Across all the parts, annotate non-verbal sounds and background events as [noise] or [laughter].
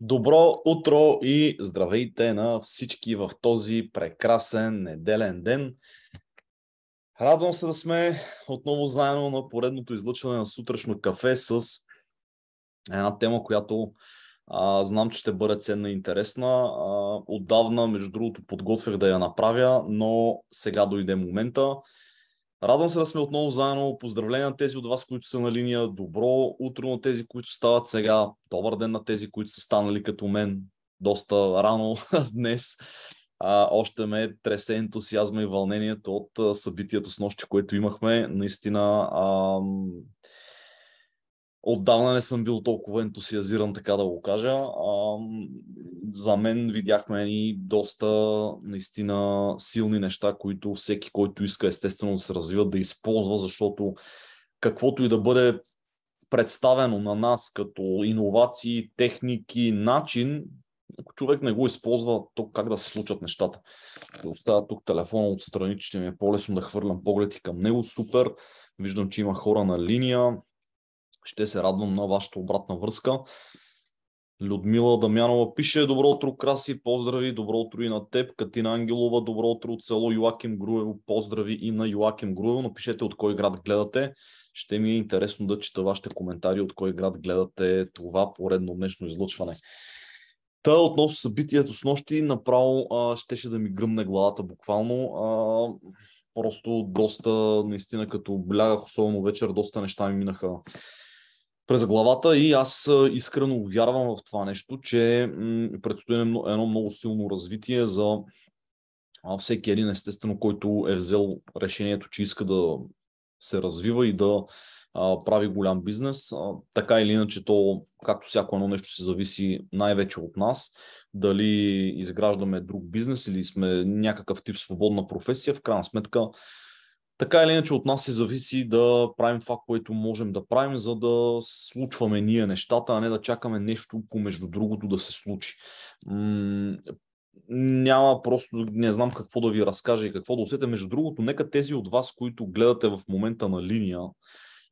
Добро утро и здравейте на всички в този прекрасен неделен ден. Радвам се да сме отново заедно на поредното излъчване на сутрешно кафе с една тема, която а, знам, че ще бъде ценна и интересна. А, отдавна, между другото, подготвях да я направя, но сега дойде момента. Радвам се да сме отново заедно. Поздравления на тези от вас, които са на линия. Добро утро на тези, които стават сега. Добър ден на тези, които са станали като мен. Доста рано [laughs] днес. А, още ме тресе ентусиазма и вълнението от събитието с нощи, което имахме. Наистина, ам, Отдавна не съм бил толкова ентусиазиран, така да го кажа. А, за мен видяхме и доста наистина силни неща, които всеки, който иска естествено да се развива, да използва, защото каквото и да бъде представено на нас като иновации, техники, начин, ако човек не го използва, то как да се случат нещата? Да оставя тук телефона отстрани, че ми е по-лесно да хвърлям поглед и към него. Супер. Виждам, че има хора на линия. Ще се радвам на вашата обратна връзка. Людмила Дамянова пише Добро утро, Краси, поздрави, добро утро и на теб. Катина Ангелова, добро утро от село Йоаким Груево, поздрави и на Йоаким Груево. Напишете от кой град гледате. Ще ми е интересно да чета вашите коментари от кой град гледате това поредно днешно излъчване. Та относно събитието с нощи, направо а, щеше да ми гръмне главата буквално. А, просто доста, наистина като блягах, особено вечер, доста неща ми минаха през главата и аз искрено вярвам в това нещо, че предстои едно много силно развитие за всеки един естествено, който е взел решението, че иска да се развива и да прави голям бизнес. Така или иначе, то, както всяко едно нещо, се зависи най-вече от нас. Дали изграждаме друг бизнес или сме някакъв тип свободна професия, в крайна сметка така или иначе от нас се зависи да правим това, което можем да правим, за да случваме ние нещата, а не да чакаме нещо помежду другото да се случи. М- няма просто, не знам какво да ви разкажа и какво да усетя. Между другото, нека тези от вас, които гледате в момента на линия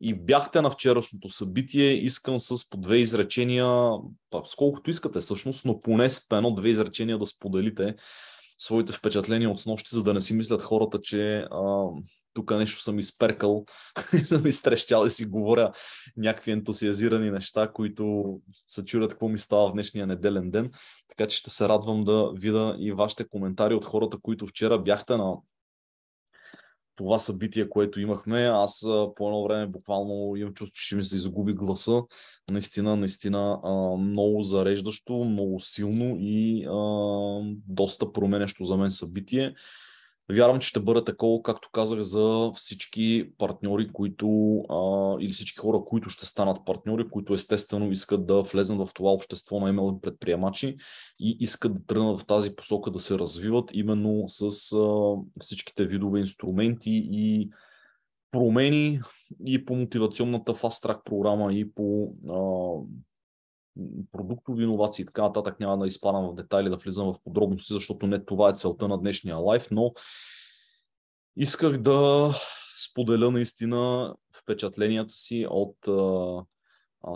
и бяхте на вчерашното събитие, искам с по две изречения, с колкото искате всъщност, но поне с по едно-две изречения да споделите своите впечатления от снощи, за да не си мислят хората, че а, тук нещо съм изперкал, [laughs] съм изтрещял и си говоря някакви ентусиазирани неща, които се чудят какво ми става в днешния неделен ден. Така че ще се радвам да видя и вашите коментари от хората, които вчера бяхте на това събитие, което имахме. Аз по едно време буквално имам чувство, че ще ми се изгуби гласа. Наистина, наистина много зареждащо, много силно и доста променещо за мен събитие. Вярвам, че ще бъде такова, както казах, за всички партньори, които а, или всички хора, които ще станат партньори, които естествено искат да влезнат в това общество на email предприемачи и искат да тръгнат в тази посока да се развиват именно с а, всичките видове инструменти и промени и по мотивационната фаст-трак програма и по а, продуктови иновации и така нататък. Няма да изпадам в детайли, да влизам в подробности, защото не това е целта на днешния лайф, но исках да споделя наистина впечатленията си от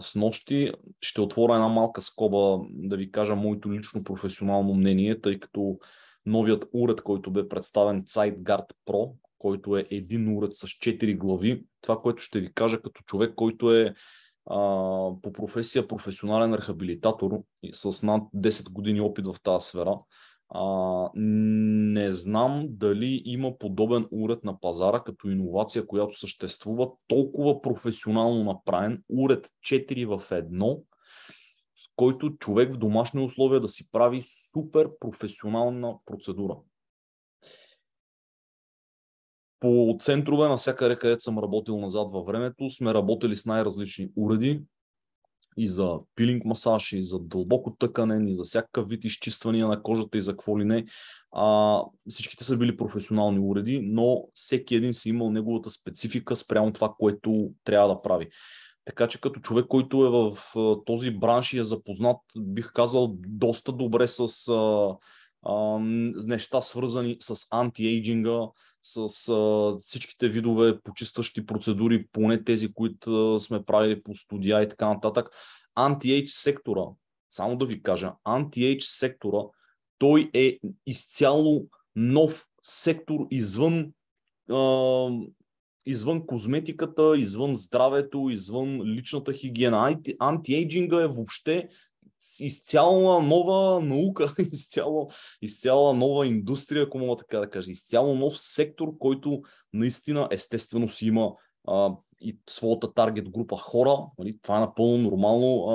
с нощи. Ще отворя една малка скоба, да ви кажа моето лично професионално мнение, тъй като новият уред, който бе представен Zeitguard Pro, който е един уред с 4 глави. Това, което ще ви кажа като човек, който е по професия професионален рехабилитатор с над 10 години опит в тази сфера. А, не знам дали има подобен уред на пазара като иновация, която съществува толкова професионално направен уред 4 в 1, с който човек в домашни условия да си прави супер професионална процедура по центрове, навсякъде, където съм работил назад във времето, сме работили с най-различни уреди и за пилинг масаж, и за дълбоко тъкане, и за всякакъв вид изчиствания на кожата и за какво ли не. А, всичките са били професионални уреди, но всеки един си имал неговата специфика спрямо това, което трябва да прави. Така че като човек, който е в този бранш и е запознат, бих казал доста добре с а, а, неща свързани с антиейджинга, с а, всичките видове почистващи процедури, поне тези, които сме правили по студия и така нататък. Анти-Age сектора, само да ви кажа, анти-Age сектора, той е изцяло нов сектор извън, а, извън козметиката, извън здравето, извън личната хигиена. Анти-ейджинга е въобще изцяло нова наука, [laughs] изцяло, изцяло нова индустрия, ако мога така да кажа, изцяло нов сектор, който наистина естествено си има а, и своята таргет група хора. Нали? Това е напълно нормално.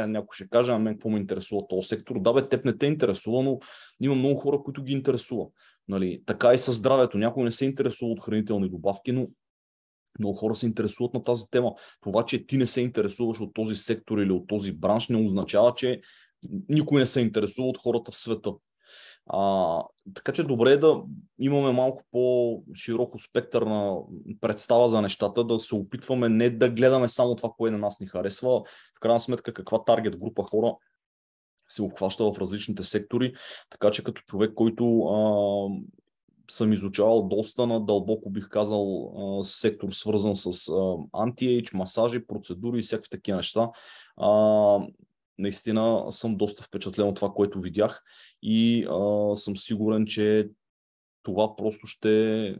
А, някой ще каже, а мен какво ме интересува този сектор. Да бе, теб не те интересува, но има много хора, които ги интересува. Нали? Така и със здравето. Някой не се интересува от хранителни добавки, но много хора се интересуват на тази тема. Това, че ти не се интересуваш от този сектор или от този бранш, не означава, че никой не се интересува от хората в света. А, така че добре е да имаме малко по-широко спектър на представа за нещата, да се опитваме не да гледаме само това, кое на нас ни харесва, в крайна сметка каква таргет група хора се обхваща в различните сектори, така че като човек, който а, съм изучавал доста на дълбоко, бих казал, сектор свързан с анти-ейдж, масажи, процедури и всякакви такива неща. Наистина съм доста впечатлен от това, което видях и съм сигурен, че това просто ще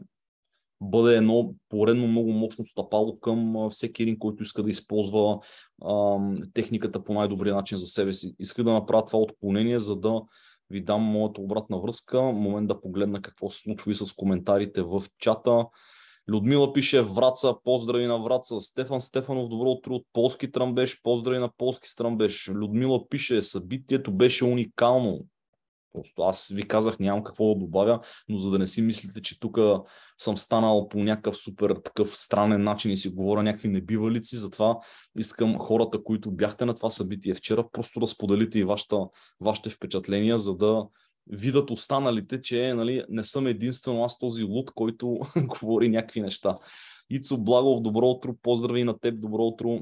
бъде едно поредно много мощно стъпало към всеки един, който иска да използва техниката по най-добрия начин за себе си. Иска да направя това отклонение, за да ви дам моята обратна връзка. Момент да погледна какво се случва и с коментарите в чата. Людмила пише Враца, поздрави на Враца. Стефан Стефанов, добро утро от полски трамбеж, поздрави на полски трамбеж. Людмила пише, събитието беше уникално. Просто аз ви казах, нямам какво да добавя, но за да не си мислите, че тук съм станал по някакъв супер такъв странен начин и си говоря някакви небивалици, затова искам хората, които бяхте на това събитие вчера, просто да споделите и вашата, вашите впечатления, за да видят останалите, че нали, не съм единствено аз този луд, който [laughs] говори някакви неща. Ицо Благов, добро утро, поздрави на теб, добро утро.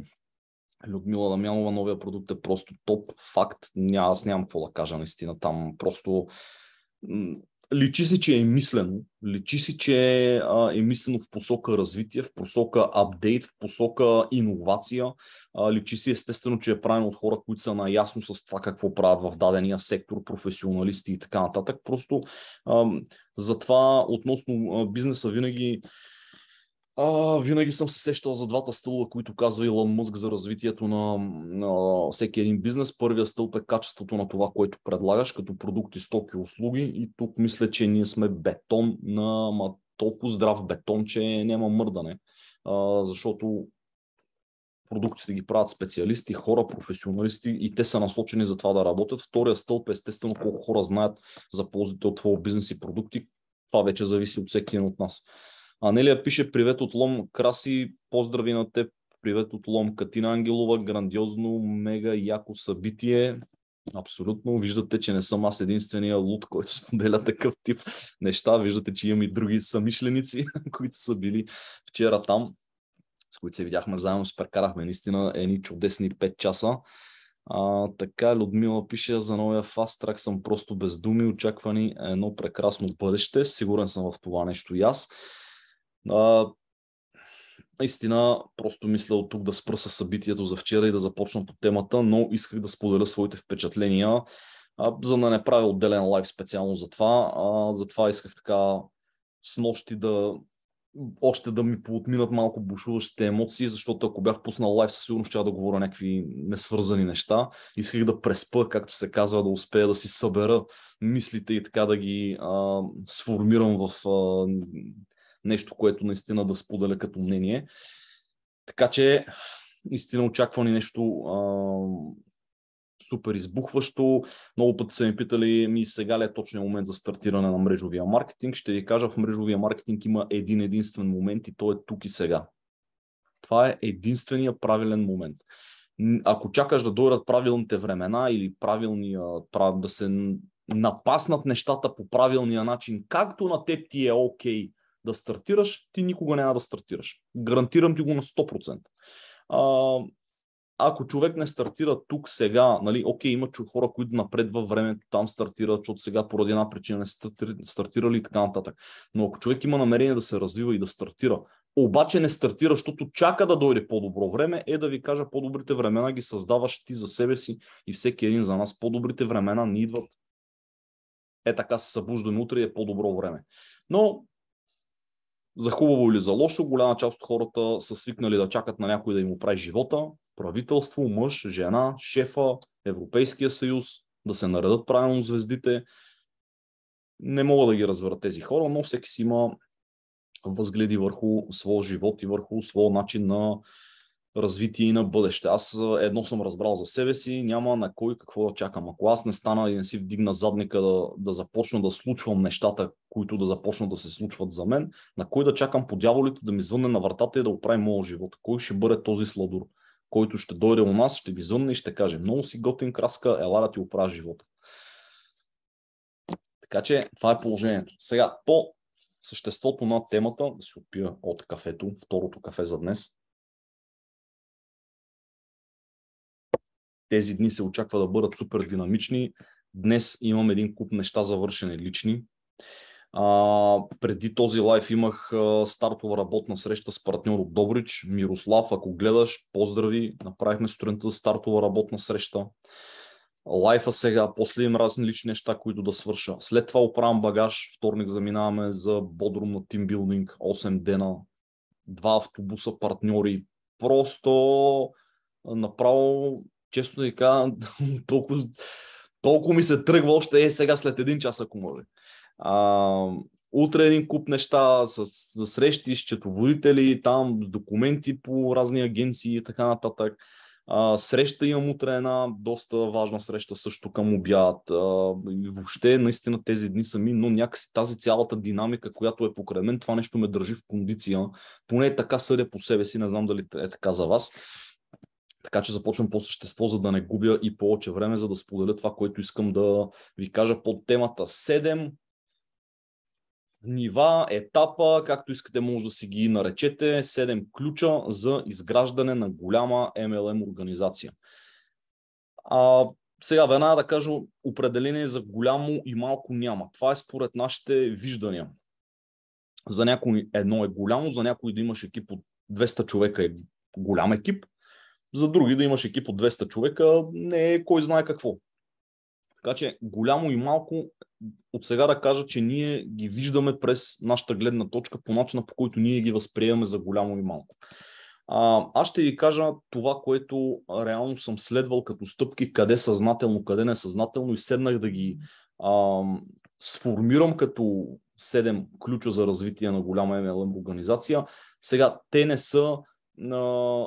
Людмила Дамянова, новия продукт е просто топ факт. Ня, аз нямам какво да кажа наистина там. Просто личи се, че е мислено. Личи се, че а, е мислено в посока развитие, в посока апдейт, в посока иновация. А, личи се естествено, че е правено от хора, които са наясно с това какво правят в дадения сектор, професионалисти и така нататък. Просто а, затова относно бизнеса винаги а, винаги съм се сещал за двата стълба, които казва Илон Мъск за развитието на, на всеки един бизнес. Първия стълб е качеството на това, което предлагаш като продукти, стоки, услуги. И тук мисля, че ние сме бетон на ма, толкова здрав бетон, че няма мърдане. А, защото продуктите ги правят специалисти, хора, професионалисти и те са насочени за това да работят. Втория стълб е естествено колко хора знаят за ползите от твоя бизнес и продукти. Това вече зависи от всеки един от нас. Анелия пише привет от Лом Краси, поздрави на теб, привет от Лом Катина Ангелова, грандиозно, мега яко събитие. Абсолютно. Виждате, че не съм аз единствения луд, който споделя такъв тип неща. Виждате, че имам и други самишленици, [laughs] които са били вчера там, с които се видяхме заедно, се прекарахме наистина едни чудесни 5 часа. А, така, Людмила пише за новия Fast Track съм просто бездуми. Очаквани. едно прекрасно бъдеще. Сигурен съм в това нещо и аз. А, наистина, просто мисля от тук да спра с събитието за вчера и да започна по темата, но исках да споделя своите впечатления, а, за да не правя отделен лайв специално за това. А, затова исках така с нощи да още да ми поотминат малко бушуващите емоции, защото ако бях пуснал лайв, със сигурност ще да говоря някакви несвързани неща. Исках да преспа, както се казва, да успея да си събера мислите и така да ги а, сформирам в а, нещо, което наистина да споделя като мнение. Така че, наистина очаква ни нещо а, супер избухващо. Много пъти са ми питали ми сега ли е точният момент за стартиране на мрежовия маркетинг. Ще ви кажа, в мрежовия маркетинг има един единствен момент и то е тук и сега. Това е единствения правилен момент. Ако чакаш да дойдат правилните времена или правилния, да се напаснат нещата по правилния начин, както на теб ти е окей okay, да стартираш, ти никога няма да стартираш. Гарантирам ти го на 100%. А, ако човек не стартира тук сега, нали, окей, има чу хора, които напред във времето там стартират, защото сега поради една причина не стартирали и така нататък. Но ако човек има намерение да се развива и да стартира, обаче не стартира, защото чака да дойде по-добро време, е да ви кажа, по-добрите времена ги създаваш ти за себе си и всеки един за нас. По-добрите времена ни идват. Е така се събуждаме утре и е по-добро време. Но за хубаво или за лошо, голяма част от хората са свикнали да чакат на някой да им оправи живота, правителство, мъж, жена, шефа, Европейския съюз, да се наредат правилно звездите. Не мога да ги разбера тези хора, но всеки си има възгледи върху своя живот и върху своя начин на развитие и на бъдеще. Аз едно съм разбрал за себе си, няма на кой какво да чакам. Ако аз не стана и не си вдигна задника да, да започна да случвам нещата, които да започнат да се случват за мен, на кой да чакам по дяволите да ми звънне на вратата и да оправи моят живот? Кой ще бъде този сладур, който ще дойде у нас, ще ви звънне и ще каже много си готин краска, ела да ти оправя живота. Така че това е положението. Сега, по съществото на темата, да си отпия от кафето, второто кафе за днес – Тези дни се очаква да бъдат супер динамични. Днес имам един куп неща завършени лични. А, преди този лайф имах а, стартова работна среща с партньор от Добрич. Мирослав, ако гледаш, поздрави. Направихме сутринта стартова работна среща. Лайфа сега, после им разни лични неща, които да свърша. След това оправям багаж. Вторник заминаваме за Бодрум на тимбилдинг. 8 дена. Два автобуса партньори. Просто направо честно ви казвам, [laughs] толкова, толкова ми се тръгва още е сега след един час, ако може. А, утре един куп неща с, с срещи с четоводители, там документи по разни агенции и така нататък. А, среща имам утре една доста важна среща също към обяд. А, въобще наистина тези дни сами, но някакси тази цялата динамика, която е покрай мен, това нещо ме държи в кондиция. Поне така съдя по себе си, не знам дали е така за вас така че започвам по същество, за да не губя и повече време, за да споделя това, което искам да ви кажа под темата 7 нива, етапа, както искате може да си ги наречете, 7 ключа за изграждане на голяма MLM организация. А, сега веднага да кажа, определение за голямо и малко няма. Това е според нашите виждания. За някой едно е голямо, за някой да имаш екип от 200 човека е голям екип, за други да имаш екип от 200 човека не е кой знае какво. Така че голямо и малко от сега да кажа, че ние ги виждаме през нашата гледна точка по начина по който ние ги възприемаме за голямо и малко. А, аз ще ви кажа това, което реално съм следвал като стъпки, къде съзнателно, къде несъзнателно и седнах да ги а, сформирам като 7 ключа за развитие на голяма MLM организация. Сега те не са а,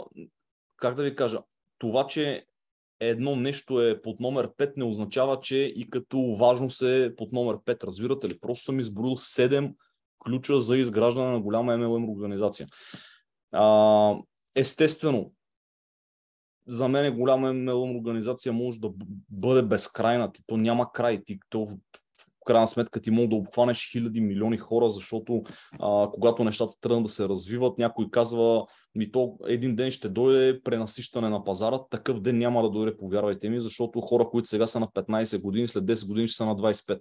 как да ви кажа, това, че едно нещо е под номер 5 не означава, че и като важно се е под номер 5, разбирате ли? Просто съм изброил 7 ключа за изграждане на голяма MLM организация. А, естествено, за мен е голяма MLM организация може да бъде безкрайна. Ти, то няма край. Ти, то крайна сметка ти мога да обхванеш хиляди, милиони хора, защото а, когато нещата тръгнат да се развиват, някой казва, ми то един ден ще дойде пренасищане на пазара, такъв ден няма да дойде, повярвайте ми, защото хора, които сега са на 15 години, след 10 години ще са на 25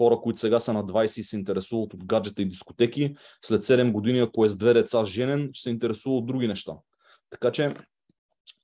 хора, които сега са на 20 и се интересуват от гаджета и дискотеки, след 7 години, ако е с две деца женен, ще се интересува от други неща. Така че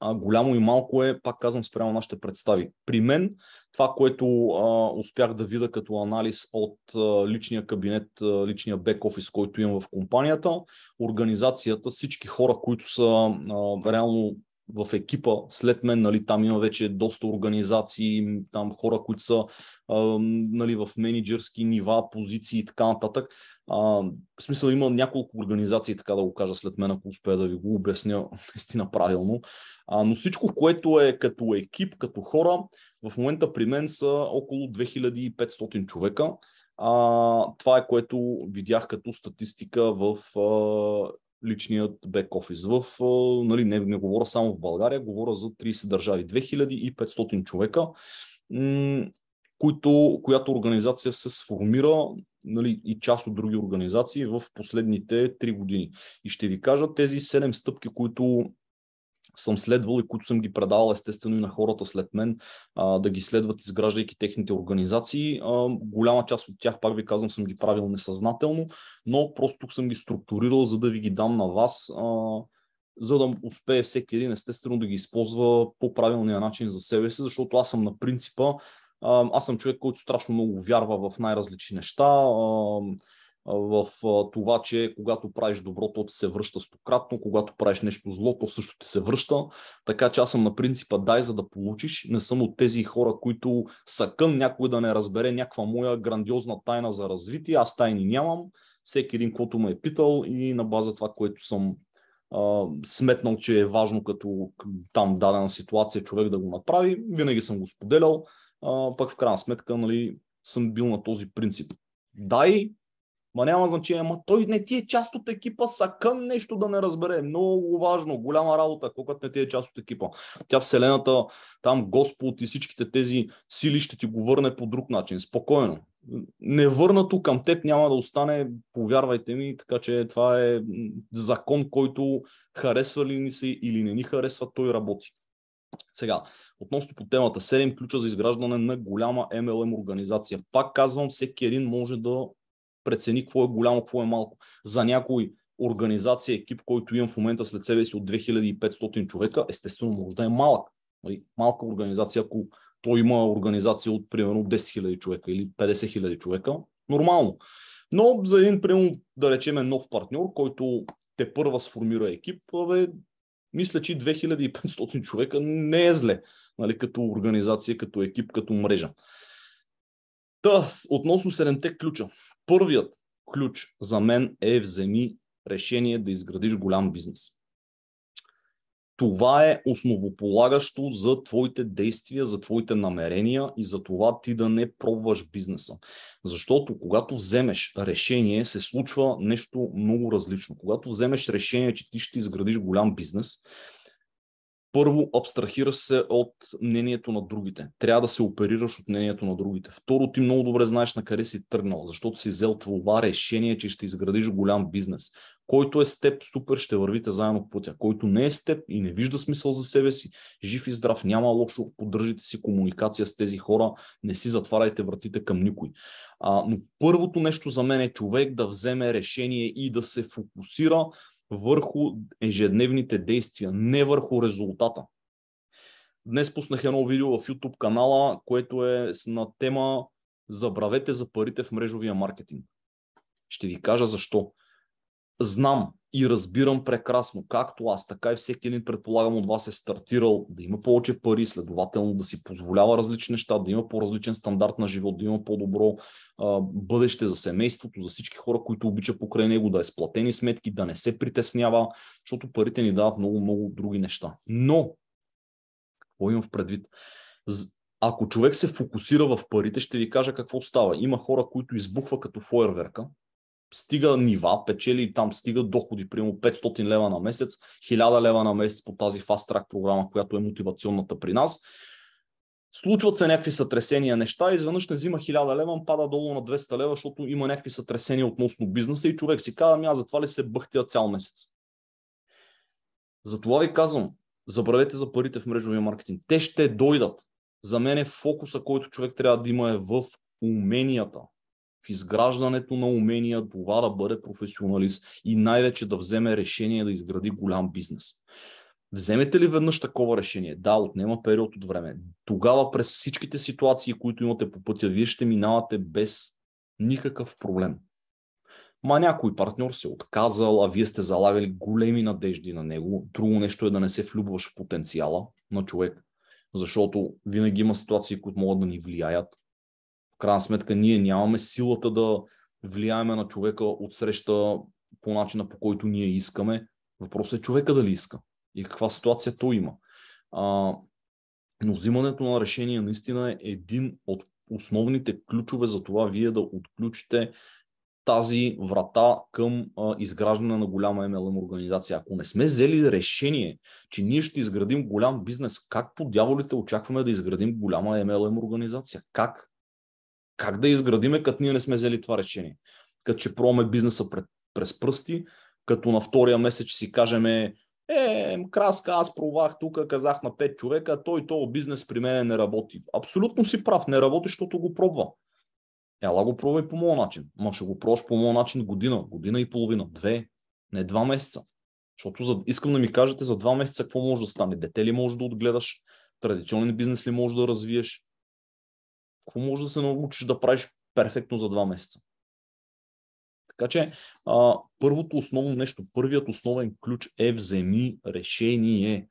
а, голямо и малко е, пак казвам, спрямо нашите представи. При мен това, което а, успях да видя като анализ от а, личния кабинет, а, личния бек-офис, който имам в компанията, организацията, всички хора, които са а, реално в екипа след мен, нали, там има вече доста организации, там хора, които са а, нали, в менеджерски нива, позиции и така нататък. А, в смисъл има няколко организации, така да го кажа след мен, ако успея да ви го обясня [laughs] наистина правилно. А, но всичко, което е като екип, като хора, в момента при мен са около 2500 човека. А, това е което видях като статистика в а, личният бек офис. В, а, нали, не, не говоря само в България, говоря за 30 държави. 2500 човека, м- които, която организация се сформира нали, и част от други организации в последните 3 години. И ще ви кажа тези 7 стъпки, които съм следвал и които съм ги предавал естествено и на хората след мен а, да ги следват, изграждайки техните организации. А, голяма част от тях, пак ви казвам, съм ги правил несъзнателно, но просто тук съм ги структурирал, за да ви ги дам на вас, а, за да успее всеки един естествено да ги използва по правилния начин за себе си, защото аз съм на принципа аз съм човек, който страшно много вярва в най-различни неща в това, че когато правиш добро, то ти се връща стократно, когато правиш нещо зло, то също ти се връща. Така че аз съм на принципа дай за да получиш. Не съм от тези хора, които са кън някой да не разбере някаква моя грандиозна тайна за развитие. Аз тайни нямам. Всеки един, който ме е питал и на база това, което съм сметнал, че е важно като там дадена ситуация човек да го направи, винаги съм го споделял а, пък в крайна сметка нали, съм бил на този принцип. Дай, ма няма значение, ма той не ти е част от екипа, сакън нещо да не разбере. Много важно, голяма работа, колкото не ти е част от екипа. Тя Вселената, там Господ и всичките тези сили ще ти го върне по друг начин, спокойно. Невърнато към теб няма да остане, повярвайте ми, така че това е закон, който харесва ли ни се или не ни харесва, той работи. Сега, относно по темата 7 ключа за изграждане на голяма MLM организация. Пак казвам, всеки един може да прецени какво е голямо, какво е малко. За някой организация, екип, който имам в момента след себе си от 2500 човека, естествено може да е малък. Нали, малка организация, ако той има организация от примерно 10 000 човека или 50 000 човека, нормално. Но за един, примерно, да речем, нов партньор, който те първа сформира екип, бе, мисля, че 2500 човека не е зле нали, като организация, като екип, като мрежа. Та, относно седемте ключа. Първият ключ за мен е вземи решение да изградиш голям бизнес. Това е основополагащо за твоите действия, за твоите намерения и за това ти да не пробваш бизнеса. Защото когато вземеш решение, се случва нещо много различно. Когато вземеш решение, че ти ще изградиш голям бизнес, първо, абстрахираш се от мнението на другите. Трябва да се оперираш от мнението на другите. Второ, ти много добре знаеш на къде си тръгнал, защото си взел това решение, че ще изградиш голям бизнес. Който е с теб, супер, ще вървите заедно пътя. Който не е с теб и не вижда смисъл за себе си, жив и здрав, няма лошо, поддържайте си комуникация с тези хора, не си затваряйте вратите към никой. А, но първото нещо за мен е човек да вземе решение и да се фокусира върху ежедневните действия, не върху резултата. Днес пуснах едно видео в YouTube канала, което е на тема Забравете за парите в мрежовия маркетинг. Ще ви кажа защо. Знам, и разбирам прекрасно, както аз, така и всеки един, предполагам, от вас е стартирал да има повече пари, следователно да си позволява различни неща, да има по-различен стандарт на живот, да има по-добро а, бъдеще за семейството, за всички хора, които обича покрай него, да е сплатени сметки, да не се притеснява, защото парите ни дават много, много други неща. Но, какво имам в предвид? Ако човек се фокусира в парите, ще ви кажа какво става. Има хора, които избухва като фойерверка, стига нива, печели там, стига доходи, примерно 500 лева на месец, 1000 лева на месец по тази Fast Track програма, която е мотивационната при нас. Случват се някакви сътресения неща, изведнъж не взима 1000 лева, пада долу на 200 лева, защото има някакви сътресения относно бизнеса и човек си казва, ами аз за това ли се бъхтя цял месец. Затова ви казвам, забравете за парите в мрежовия маркетинг. Те ще дойдат. За мен е фокуса, който човек трябва да има е в уменията в изграждането на умения това да бъде професионалист и най-вече да вземе решение да изгради голям бизнес. Вземете ли веднъж такова решение? Да, отнема период от време. Тогава през всичките ситуации, които имате по пътя, вие ще минавате без никакъв проблем. Ма някой партньор се е отказал, а вие сте залагали големи надежди на него. Друго нещо е да не се влюбваш в потенциала на човек, защото винаги има ситуации, които могат да ни влияят в крайна сметка ние нямаме силата да влияеме на човека от среща по начина по който ние искаме. Въпросът е човека дали иска и каква ситуация той има. А, но взимането на решение наистина е един от основните ключове за това вие да отключите тази врата към а, изграждане на голяма MLM организация. Ако не сме взели решение, че ние ще изградим голям бизнес, как по дяволите очакваме да изградим голяма MLM организация? Как? Как да изградиме, като ние не сме взели това решение? Като че пробваме бизнеса пред, през пръсти, като на втория месец си кажеме, е, краска, аз пробвах тук, казах на пет човека, той то бизнес при мен не работи. Абсолютно си прав, не работи, защото го пробва. Ела го пробвай по моят начин. Ма ще го пробваш по моят начин година, година и половина, две, не два месеца. Защото за, искам да ми кажете за два месеца какво може да стане. Дете ли може да отгледаш? Традиционен бизнес ли може да развиеш? какво може да се научиш да правиш перфектно за два месеца? Така че а, първото основно нещо, първият основен ключ е вземи решение.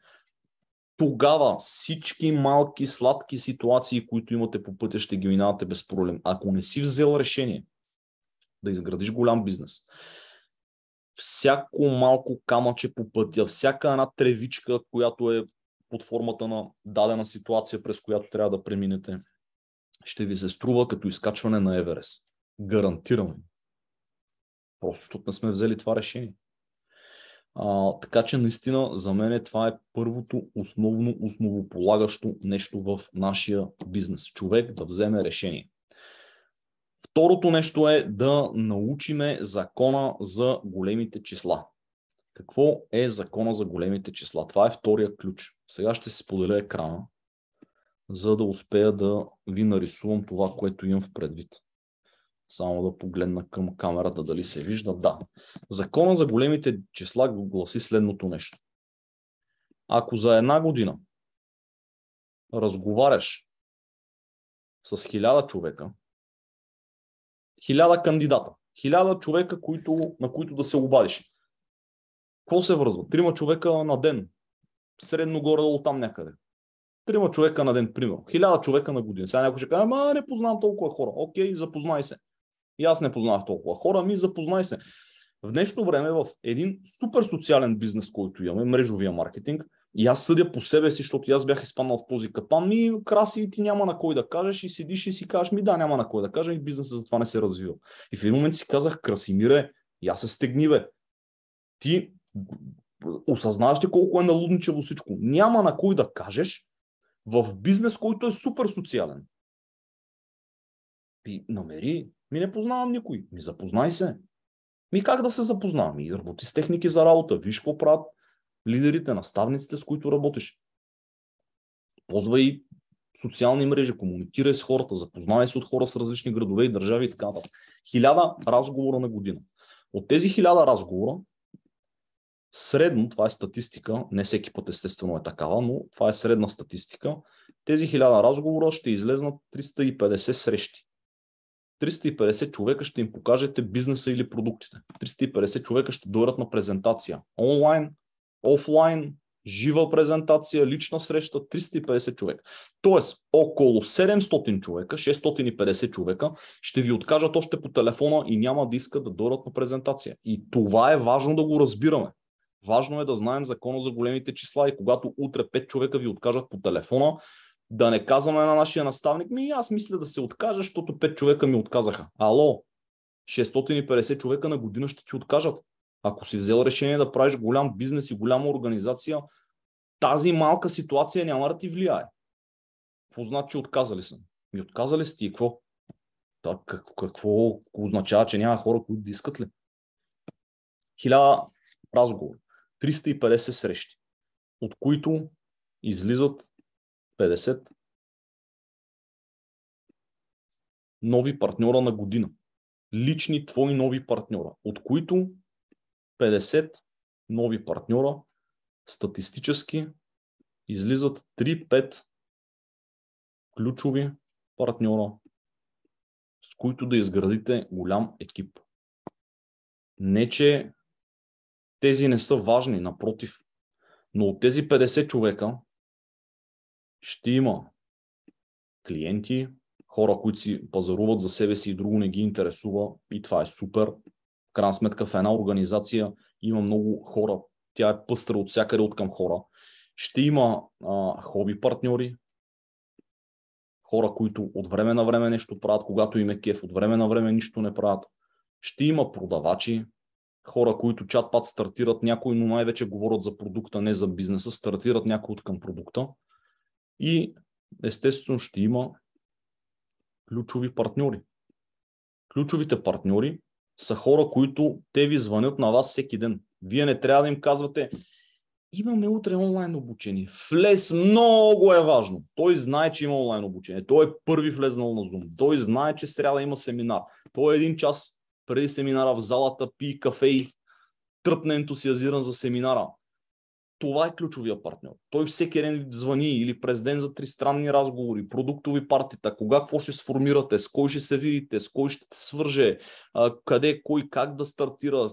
Тогава всички малки сладки ситуации, които имате по пътя, ще ги минавате без проблем. Ако не си взел решение да изградиш голям бизнес, всяко малко камъче по пътя, всяка една тревичка, която е под формата на дадена ситуация, през която трябва да преминете, ще ви се струва като изкачване на Еверес. Гарантирам. Просто защото не сме взели това решение. А, така че наистина за мен това е първото основно, основополагащо нещо в нашия бизнес. Човек да вземе решение. Второто нещо е да научиме закона за големите числа. Какво е закона за големите числа? Това е втория ключ. Сега ще си споделя екрана, за да успея да ви нарисувам това, което имам в предвид. Само да погледна към камерата дали се вижда. Да. Закона за големите числа го гласи следното нещо. Ако за една година разговаряш с хиляда човека, хиляда кандидата, хиляда човека, които, на които да се обадиш. Какво се връзва? Трима човека на ден. Средно горе от там някъде. Трима човека на ден, примерно. Хиляда човека на година. Сега някой ще каже, ама не познавам толкова хора. Окей, запознай се. И аз не познах толкова хора, ми запознай се. В днешно време в един супер социален бизнес, който имаме, мрежовия маркетинг, и аз съдя по себе си, защото аз бях изпаднал в този капан, ми краси ти няма на кой да кажеш и седиш и си кажеш, ми да, няма на кой да кажа и бизнесът затова не се развива. И в един момент си казах, Красимире, я се стегни, бе. Ти осъзнаваш ли колко е налудничево всичко? Няма на кой да кажеш в бизнес, който е супер социален. И намери, ми не познавам никой, ми запознай се. Ми как да се запознавам? И работи с техники за работа, виж какво правят лидерите, наставниците, с които работиш. Ползвай социални мрежи, комуникирай с хората, запознавай се от хора с различни градове и държави и така нататък. Хиляда разговора на година. От тези хиляда разговора, Средно, това е статистика, не всеки път естествено е такава, но това е средна статистика. Тези 1000 разговора ще излезнат 350 срещи. 350 човека ще им покажете бизнеса или продуктите. 350 човека ще дойдат на презентация. Онлайн, офлайн, жива презентация, лична среща, 350 човека. Тоест, около 700 човека, 650 човека ще ви откажат още по телефона и няма да искат да дойдат на презентация. И това е важно да го разбираме. Важно е да знаем закона за големите числа и когато утре пет човека ви откажат по телефона, да не казваме на нашия наставник, ми аз мисля да се откажа, защото пет човека ми отказаха. Ало, 650 човека на година ще ти откажат. Ако си взел решение да правиш голям бизнес и голяма организация, тази малка ситуация няма да ти влияе. Какво значи отказали съм? Ми отказали сте и какво? Так, какво, какво означава, че няма хора, които да искат ли? Хиляда разговори. 350 срещи, от които излизат 50 нови партньора на година. Лични твои нови партньора, от които 50 нови партньора статистически излизат 3-5 ключови партньора, с които да изградите голям екип. Не, че тези не са важни, напротив. Но от тези 50 човека ще има клиенти, хора, които си пазаруват за себе си и друго не ги интересува и това е супер. В крайна сметка в една организация има много хора, тя е пъстра от всякъде от към хора. Ще има а, хоби партньори, хора, които от време на време нещо правят, когато им е кеф, от време на време нищо не правят. Ще има продавачи, хора, които чат пат стартират някой, но най-вече говорят за продукта, не за бизнеса, стартират някой от към продукта. И естествено ще има ключови партньори. Ключовите партньори са хора, които те ви звънят на вас всеки ден. Вие не трябва да им казвате, имаме утре онлайн обучение. Влез много е важно. Той знае, че има онлайн обучение. Той е първи влезнал на Zoom. Той знае, че сряда има семинар. Той е един час преди семинара в залата, пи кафе и тръпне ентусиазиран за семинара. Това е ключовия партньор. Той всеки ден звъни или през ден за тристранни разговори, продуктови партита, кога какво ще сформирате, с кой ще се видите, с кой ще те свърже, къде, кой, как да стартира.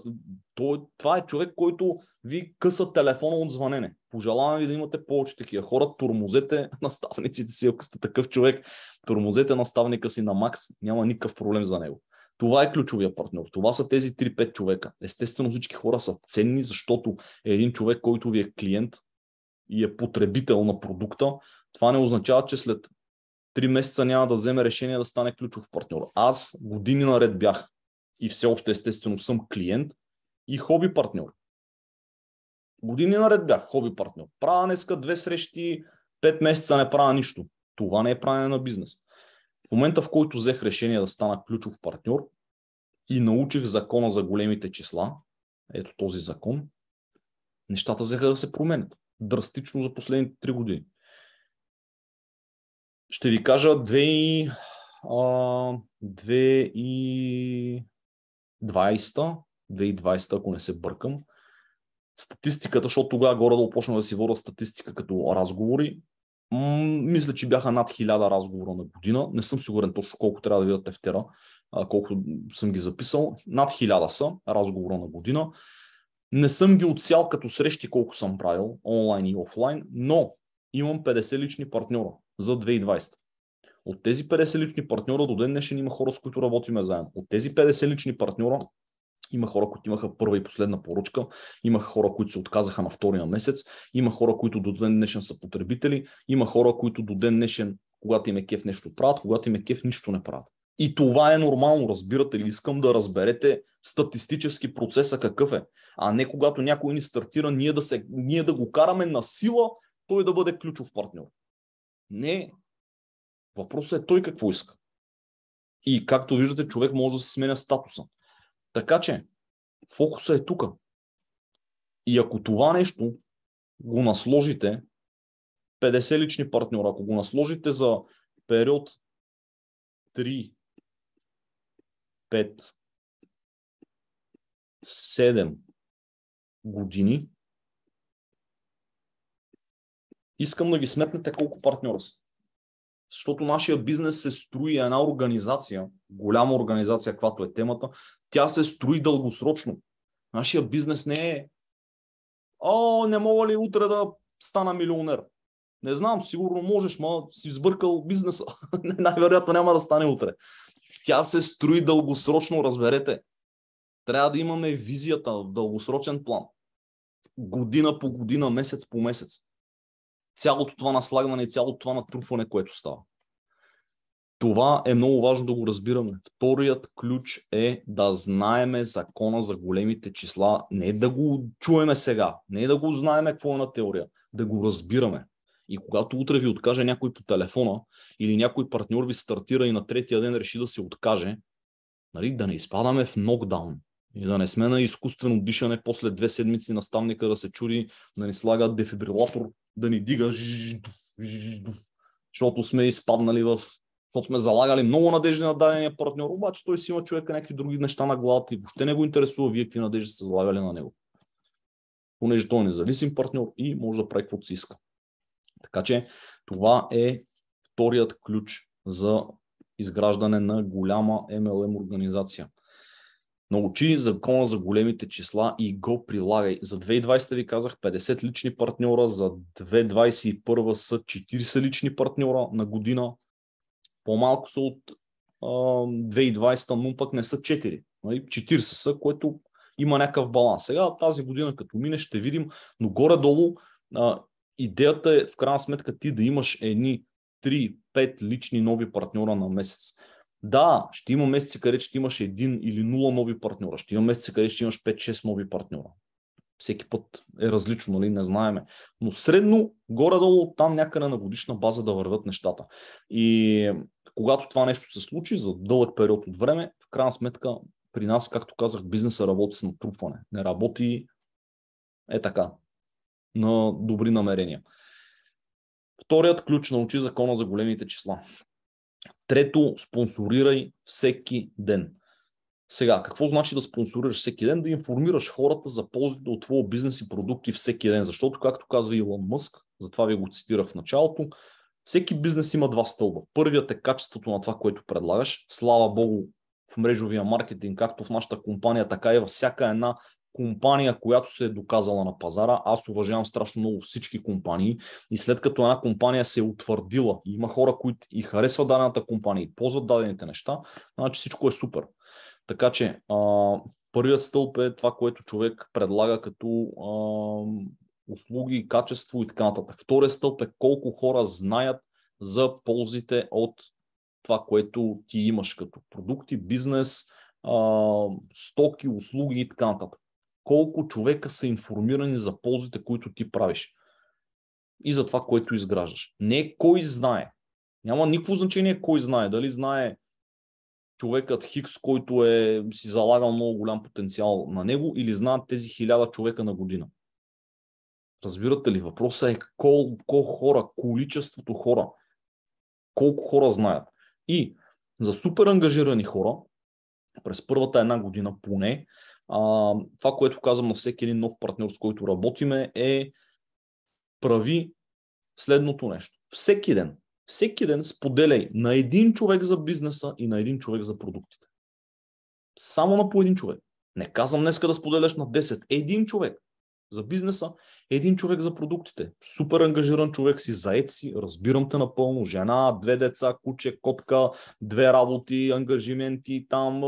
Той, това е човек, който ви къса телефона от звънене. Пожелавам ви да имате повече такива хора. Турмозете [laughs] наставниците си, ако сте такъв човек. Турмозете наставника си на Макс, няма никакъв проблем за него. Това е ключовия партньор. Това са тези 3-5 човека. Естествено всички хора са ценни, защото е един човек, който ви е клиент и е потребител на продукта, това не означава, че след 3 месеца няма да вземе решение да стане ключов партньор. Аз години наред бях и все още естествено съм клиент и хоби партньор. Години наред бях хоби партньор. Правя днеска две срещи, 5 месеца не правя нищо. Това не е правене на бизнес. В момента, в който взех решение да стана ключов партньор и научих закона за големите числа, ето този закон, нещата взеха да се променят драстично за последните 3 години. Ще ви кажа и 2020, ако не се бъркам, статистиката, защото тогава горе да опочна да си вода статистика като разговори, М- мисля, че бяха над 1000 разговора на година. Не съм сигурен точно колко трябва да видят тефтера, колко съм ги записал. Над 1000 са разговора на година. Не съм ги отсял като срещи колко съм правил, онлайн и офлайн, но имам 50 лични партньора за 2020. От тези 50 лични партньора до ден днешен има хора, с които работиме заедно. От тези 50 лични партньора има хора, които имаха първа и последна поръчка, има хора, които се отказаха на втория месец, има хора, които до ден днешен са потребители, има хора, които до ден днешен, когато им е кеф нещо правят, когато им е кеф нищо не правят. И това е нормално, разбирате ли? Искам да разберете статистически процеса какъв е, а не когато някой ни стартира, ние да, се, ние да го караме на сила, той да бъде ключов партньор. Не. Въпросът е той какво иска. И както виждате, човек може да се сменя статуса. Така че, фокуса е тук. И ако това нещо го насложите, 50 лични партньора, ако го насложите за период 3, 5, 7 години, искам да ги сметнете колко партньора са защото нашия бизнес се строи една организация, голяма организация, каквато е темата, тя се строи дългосрочно. Нашия бизнес не е О, не мога ли утре да стана милионер? Не знам, сигурно можеш, ма си сбъркал бизнеса. [laughs] Най-вероятно няма да стане утре. Тя се строи дългосрочно, разберете. Трябва да имаме визията в дългосрочен план. Година по година, месец по месец цялото това наслагване и цялото това натрупване, което става. Това е много важно да го разбираме. Вторият ключ е да знаеме закона за големите числа. Не да го чуеме сега, не да го знаеме какво е на теория, да го разбираме. И когато утре ви откаже някой по телефона или някой партньор ви стартира и на третия ден реши да се откаже, нали, да не изпадаме в нокдаун. И да не сме на изкуствено дишане, после две седмици наставника да се чуди, да ни слага дефибрилатор, да ни дига, защото сме изпаднали в защото сме залагали много надежди на дадения партньор, обаче той си има човека някакви други неща на главата и въобще не го интересува вие какви надежди сте залагали на него. Понеже той е независим партньор и може да прави каквото си иска. Така че това е вторият ключ за изграждане на голяма MLM организация – Научи закона за големите числа и го прилагай. За 2020 ви казах 50 лични партньора, за 2021 са 40 лични партньора на година. По-малко са от а, 2020, но пък не са 4. 40 нали, са, което има някакъв баланс. Сега тази година като мине ще видим, но горе-долу а, идеята е в крайна сметка ти да имаш едни 3-5 лични нови партньора на месец. Да, ще има месеци, къде ще имаш един или нула нови партньора. Ще има месеци, къде ще имаш 5-6 нови партньора. Всеки път е различно, нали? не знаеме. Но средно, горе-долу, там някъде на годишна база да вървят нещата. И когато това нещо се случи за дълъг период от време, в крайна сметка при нас, както казах, бизнеса работи с натрупване. Не работи е така, на добри намерения. Вторият ключ научи закона за големите числа. Трето, спонсорирай всеки ден. Сега, какво значи да спонсорираш всеки ден? Да информираш хората за ползите от твоя бизнес и продукти всеки ден. Защото, както казва Илон Мъск, затова ви го цитирах в началото, всеки бизнес има два стълба. Първият е качеството на това, което предлагаш. Слава Богу, в мрежовия маркетинг, както в нашата компания, така и във всяка една компания, която се е доказала на пазара. Аз уважавам страшно много всички компании и след като една компания се е утвърдила и има хора, които и харесват дадената компания и ползват дадените неща, значи всичко е супер. Така че а, първият стълб е това, което човек предлага като а, услуги, качество и така нататък. Вторият стълб е колко хора знаят за ползите от това, което ти имаш като продукти, бизнес, а, стоки, услуги и така нататък колко човека са информирани за ползите, които ти правиш и за това, което изграждаш. Не кой знае. Няма никакво значение кой знае. Дали знае човекът Хикс, който е си залагал много голям потенциал на него или знаят тези хиляда човека на година. Разбирате ли? Въпросът е колко хора, количеството хора, колко хора знаят. И за супер ангажирани хора, през първата една година поне, а, това, което казвам на всеки един нов партньор, с който работиме, е прави следното нещо. Всеки ден, всеки ден споделяй на един човек за бизнеса и на един човек за продуктите. Само на по един човек. Не казвам днеска да споделяш на 10. Един човек за бизнеса, един човек за продуктите. Супер ангажиран човек си, заед си, разбирам те напълно. Жена, две деца, куче, копка, две работи, ангажименти, там,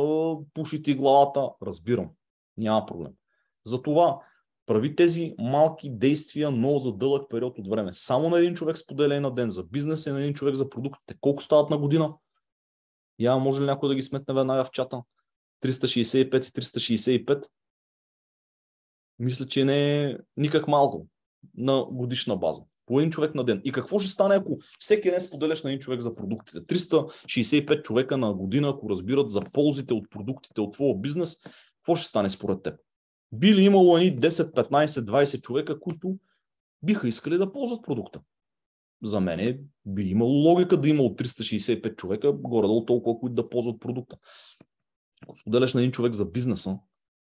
пуши ти главата. Разбирам. Няма проблем. Затова прави тези малки действия, но за дълъг период от време. Само на един човек споделяй на ден, за бизнес и на един човек за продуктите. Колко стават на година? Я може ли някой да ги сметне веднага в чата? 365 и 365. Мисля, че не е никак малко на годишна база. По един човек на ден. И какво ще стане, ако всеки ден споделяш на един човек за продуктите? 365 човека на година, ако разбират за ползите от продуктите от твоя бизнес, какво ще стане според теб? Би ли имало едни 10, 15, 20 човека, които биха искали да ползват продукта? За мен е, би имало логика да има от 365 човека, горе-долу толкова, които да ползват продукта. Ако споделяш на един човек за бизнеса,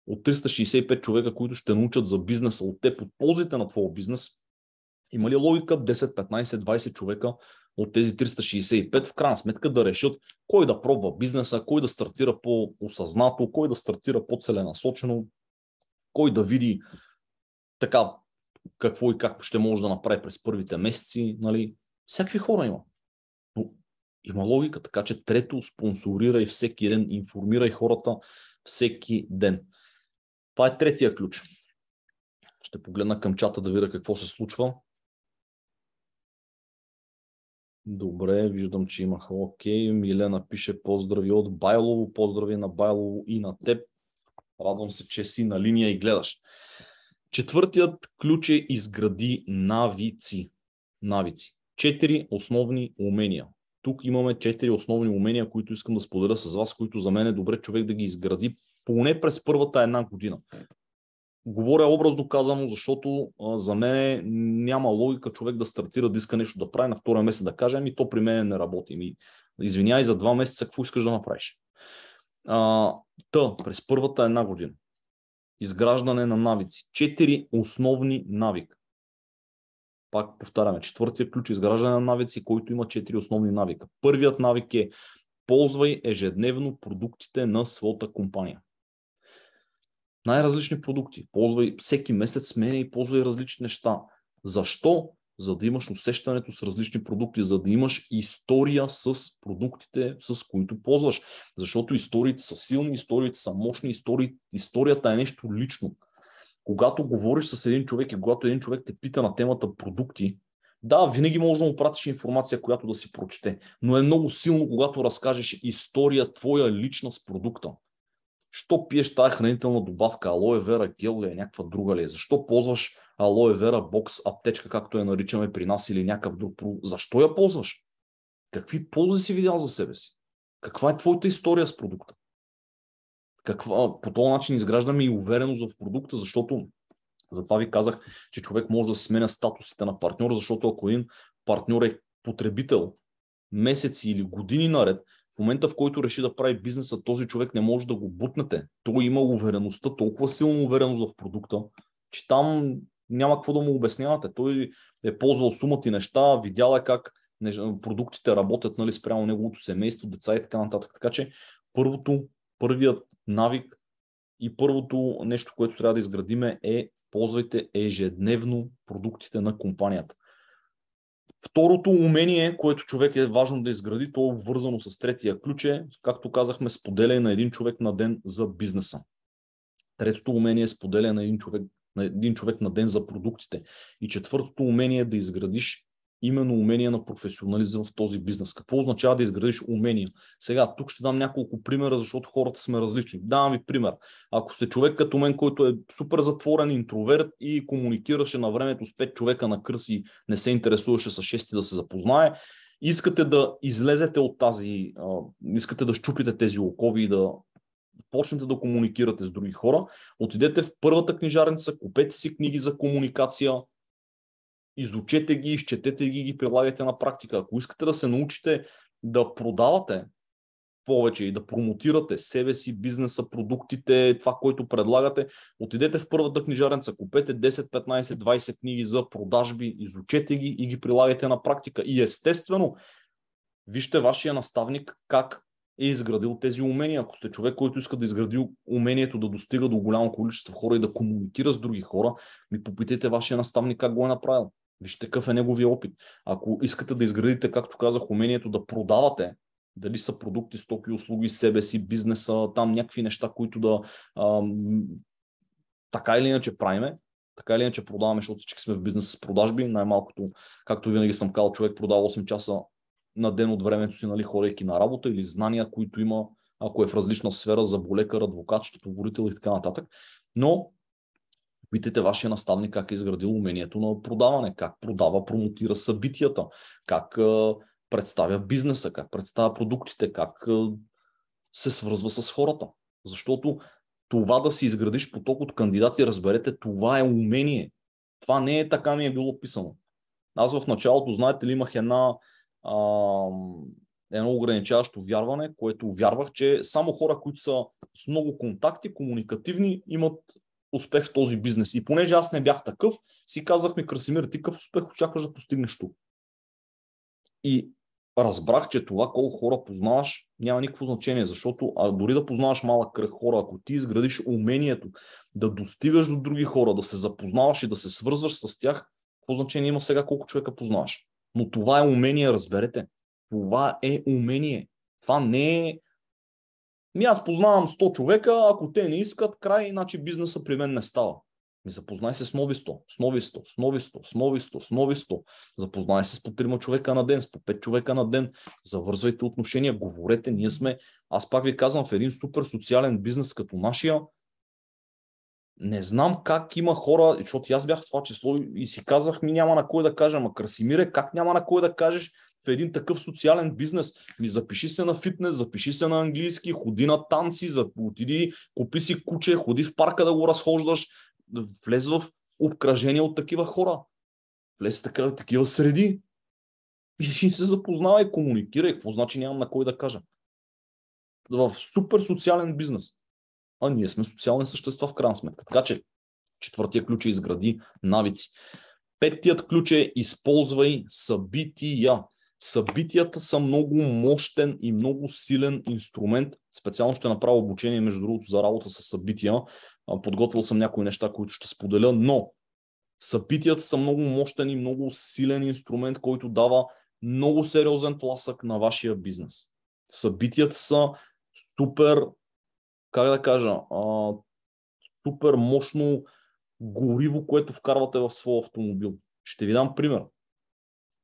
от 365 човека, които ще научат за бизнеса от теб, от ползите на твоя бизнес, има ли логика 10, 15, 20 човека от тези 365 в крайна сметка да решат кой да пробва бизнеса, кой да стартира по-осъзнато, кой да стартира по-целенасочено, кой да види така какво и как ще може да направи през първите месеци. Нали? Всякакви хора има. Но има логика, така че трето, спонсорирай всеки ден, информирай хората всеки ден. Това е третия ключ. Ще погледна към чата да видя какво се случва. Добре, виждам, че имаха окей. Милена пише поздрави от Байлово, поздрави на Байлово и на теб. Радвам се, че си на линия и гледаш. Четвъртият ключ е изгради навици. Навици. Четири основни умения. Тук имаме четири основни умения, които искам да споделя с вас, които за мен е добре човек да ги изгради поне през първата една година. Говоря образно казано, защото а, за мен няма логика човек да стартира да иска нещо да прави на втория месец да каже, ами то при мен не работи. Ми, извиняй, за два месеца какво искаш да направиш? А, та, през първата една година. Изграждане на навици. Четири основни навика. Пак повтаряме, четвъртия ключ е изграждане на навици, който има четири основни навика. Първият навик е ползвай ежедневно продуктите на своята компания най-различни продукти. Ползвай всеки месец смене и ползвай различни неща. Защо? За да имаш усещането с различни продукти, за да имаш история с продуктите, с които ползваш. Защото историите са силни, историите са мощни, истории, историята е нещо лично. Когато говориш с един човек и когато един човек те пита на темата продукти, да, винаги може да му пратиш информация, която да си прочете, но е много силно, когато разкажеш история твоя лична с продукта. Що пиеш тази хранителна добавка, Алоэ вера, гел ли е, някаква друга ли е? Защо ползваш алоэ вера, бокс, аптечка, както я наричаме при нас или някакъв друг Защо я ползваш? Какви ползи си видял за себе си? Каква е твоята история с продукта? Каква, по този начин изграждаме и увереност в продукта, защото затова ви казах, че човек може да сменя статусите на партньор, защото ако един партньор е потребител месеци или години наред, в момента, в който реши да прави бизнеса, този човек не може да го бутнете. Той има увереността, толкова силна увереност в продукта, че там няма какво да му обяснявате. Той е ползвал сумата и неща, видял е как продуктите работят нали, спрямо неговото семейство, деца и така нататък. Така че първото, първият навик и първото нещо, което трябва да изградиме е ползвайте ежедневно продуктите на компанията. Второто умение, което човек е важно да изгради, то е вързано с третия ключ е, както казахме, споделяй на един човек на ден за бизнеса. Третото умение е споделяй на един човек на един човек на ден за продуктите. И четвъртото умение е да изградиш именно умения на професионализъм в този бизнес. Какво означава да изградиш умения? Сега, тук ще дам няколко примера, защото хората сме различни. Давам ви пример. Ако сте човек като мен, който е супер затворен интроверт и комуникираше на времето с 5 човека на кръс и не се интересуваше с 6 да се запознае, искате да излезете от тази, искате да щупите тези окови и да почнете да комуникирате с други хора, отидете в първата книжарница, купете си книги за комуникация, изучете ги, изчетете ги, ги прилагайте на практика. Ако искате да се научите да продавате повече и да промотирате себе си, бизнеса, продуктите, това, което предлагате, отидете в първата книжаренца, купете 10, 15, 20 книги за продажби, изучете ги и ги прилагайте на практика. И естествено, вижте вашия наставник как е изградил тези умения. Ако сте човек, който иска да изгради умението да достига до голямо количество хора и да комуникира с други хора, ми попитайте вашия наставник как го е направил. Вижте такъв е неговия опит. Ако искате да изградите, както казах, умението да продавате, дали са продукти, стоки, услуги, себе си, бизнеса, там някакви неща, които да а, така или иначе правиме, така или иначе продаваме, защото всички сме в бизнес с продажби, най-малкото, както винаги съм казал, човек продава 8 часа на ден от времето си, нали, ходейки на работа или знания, които има, ако е в различна сфера, за болекар, адвокат, щетоводител и така нататък. Но Питайте вашия наставник как е изградил умението на продаване, как продава, промотира събитията, как представя бизнеса, как представя продуктите, как се свързва с хората. Защото това да си изградиш поток от кандидати, разберете, това е умение. Това не е така ми е било писано. Аз в началото, знаете ли, имах една, а, едно ограничаващо вярване, което вярвах, че само хора, които са с много контакти, комуникативни, имат успех в този бизнес. И понеже аз не бях такъв, си казахме, Красимир, ти какъв успех очакваш да постигнеш тук? И разбрах, че това колко хора познаваш няма никакво значение, защото а дори да познаваш малък кръг хора, ако ти изградиш умението да достигаш до други хора, да се запознаваш и да се свързваш с тях, какво значение има сега колко човека познаваш? Но това е умение, разберете. Това е умение. Това не е ми аз познавам 100 човека, ако те не искат, край, иначе бизнеса при мен не става. Ми запознай се с нови 100, с нови 100, с нови 100, с нови 100, с нови 100. Запознай се с по 3 човека на ден, с по 5 човека на ден. Завързвайте отношения, говорете, ние сме, аз пак ви казвам, в един супер социален бизнес като нашия, не знам как има хора, защото аз бях в това число и си казах, ми няма на кой да кажа, ама Красимире, как няма на кой да кажеш, в един такъв социален бизнес. Ми запиши се на фитнес, запиши се на английски, ходи на танци, отиди, купи си куче, ходи в парка да го разхождаш, влез в обкръжение от такива хора. Влез в такива, такива среди. И [laughs] се запознавай, комуникирай. Какво значи нямам на кой да кажа? В супер социален бизнес. А ние сме социални същества в крайна сметка. Така че четвъртия ключ е изгради навици. Петият ключ е използвай събития събитията са много мощен и много силен инструмент. Специално ще направя обучение, между другото, за работа с събития. Подготвил съм някои неща, които ще споделя, но събитията са много мощен и много силен инструмент, който дава много сериозен тласък на вашия бизнес. Събитията са супер, как да кажа, супер мощно гориво, което вкарвате в своя автомобил. Ще ви дам пример.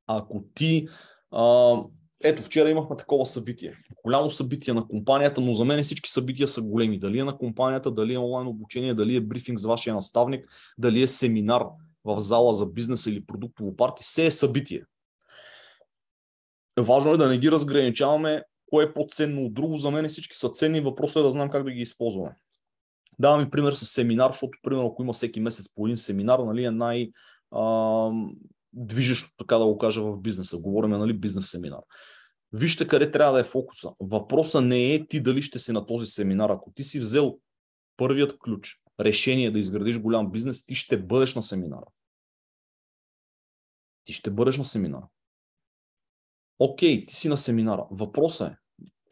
Ако ти а, ето, вчера имахме такова събитие. Голямо събитие на компанията, но за мен всички събития са големи. Дали е на компанията, дали е онлайн обучение, дали е брифинг с вашия наставник, дали е семинар в зала за бизнес или продуктово парти, все е събитие. Важно е да не ги разграничаваме кое е по-ценно от друго. За мен всички са ценни, въпросът е да знам как да ги използваме. Давам ви пример с семинар, защото примерно ако има всеки месец по един семинар, нали, е най- движещо, така да го кажа, в бизнеса. Говорим, нали, бизнес семинар. Вижте къде трябва да е фокуса. Въпроса не е ти дали ще си на този семинар. Ако ти си взел първият ключ, решение да изградиш голям бизнес, ти ще бъдеш на семинара. Ти ще бъдеш на семинара. Окей, ти си на семинара. Въпросът е,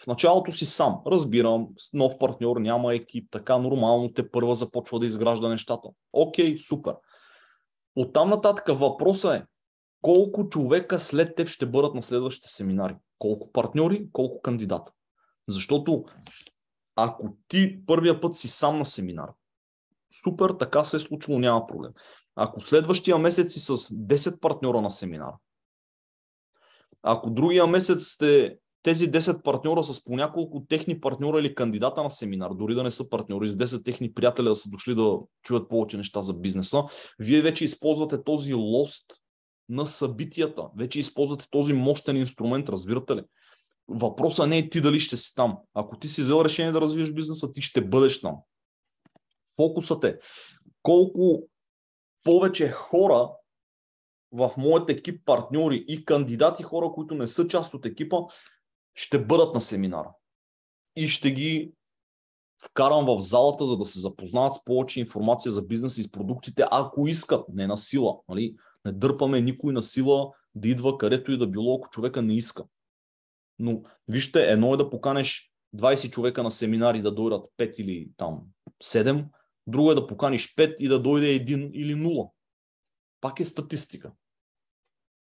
в началото си сам. Разбирам, нов партньор, няма екип, така нормално те първа започва да изгражда нещата. Окей, супер. От там нататък въпросът е колко човека след теб ще бъдат на следващите семинари. Колко партньори, колко кандидата. Защото ако ти първия път си сам на семинар, супер, така се е случило, няма проблем. Ако следващия месец си с 10 партньора на семинар, ако другия месец сте тези 10 партньора с по няколко техни партньора или кандидата на семинар, дори да не са партньори, с 10 техни приятели да са дошли да чуят повече неща за бизнеса, вие вече използвате този лост на събитията, вече използвате този мощен инструмент, разбирате ли? Въпросът не е ти дали ще си там. Ако ти си взел решение да развиеш бизнеса, ти ще бъдеш там. Фокусът е колко повече хора в моят екип, партньори и кандидати, хора, които не са част от екипа, ще бъдат на семинара. И ще ги вкарам в залата, за да се запознаят с повече информация за бизнес и с продуктите, ако искат, не на сила. Нали? Не дърпаме никой на сила да идва където и да било, ако човека не иска. Но вижте, едно е да поканеш 20 човека на семинари да дойдат 5 или там 7, друго е да поканиш 5 и да дойде 1 или 0. Пак е статистика.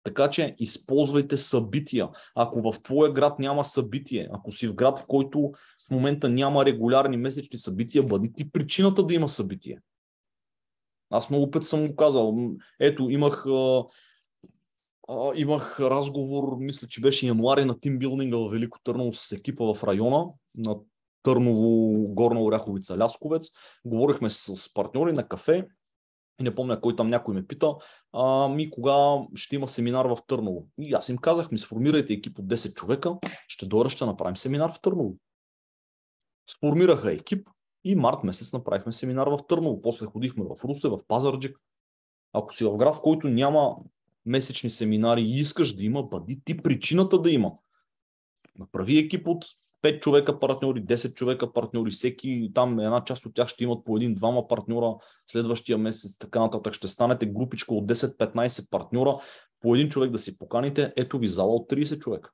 Така че използвайте събития. Ако в твоя град няма събитие, ако си в град, в който в момента няма регулярни месечни събития, бъди ти причината да има събитие. Аз много път съм го казал. Ето, имах, а, а, имах разговор, мисля, че беше януари на тимбилдинга в Велико Търново с екипа в района на Търново, Горна Оряховица, Лясковец. Говорихме с партньори на кафе не помня кой там някой ме пита, а, ми кога ще има семинар в Търново. И аз им казах, ми сформирайте екип от 10 човека, ще дойда, ще направим семинар в Търново. Сформираха екип и март месец направихме семинар в Търново. После ходихме в Русе, в Пазарджик. Ако си в град, в който няма месечни семинари и искаш да има, бъди ти причината да има. Направи екип от 5 човека партньори, 10 човека партньори, всеки там една част от тях ще имат по един-двама партньора следващия месец, така нататък. Ще станете групичка от 10-15 партньора, по един човек да си поканите, ето ви зала от 30 човека.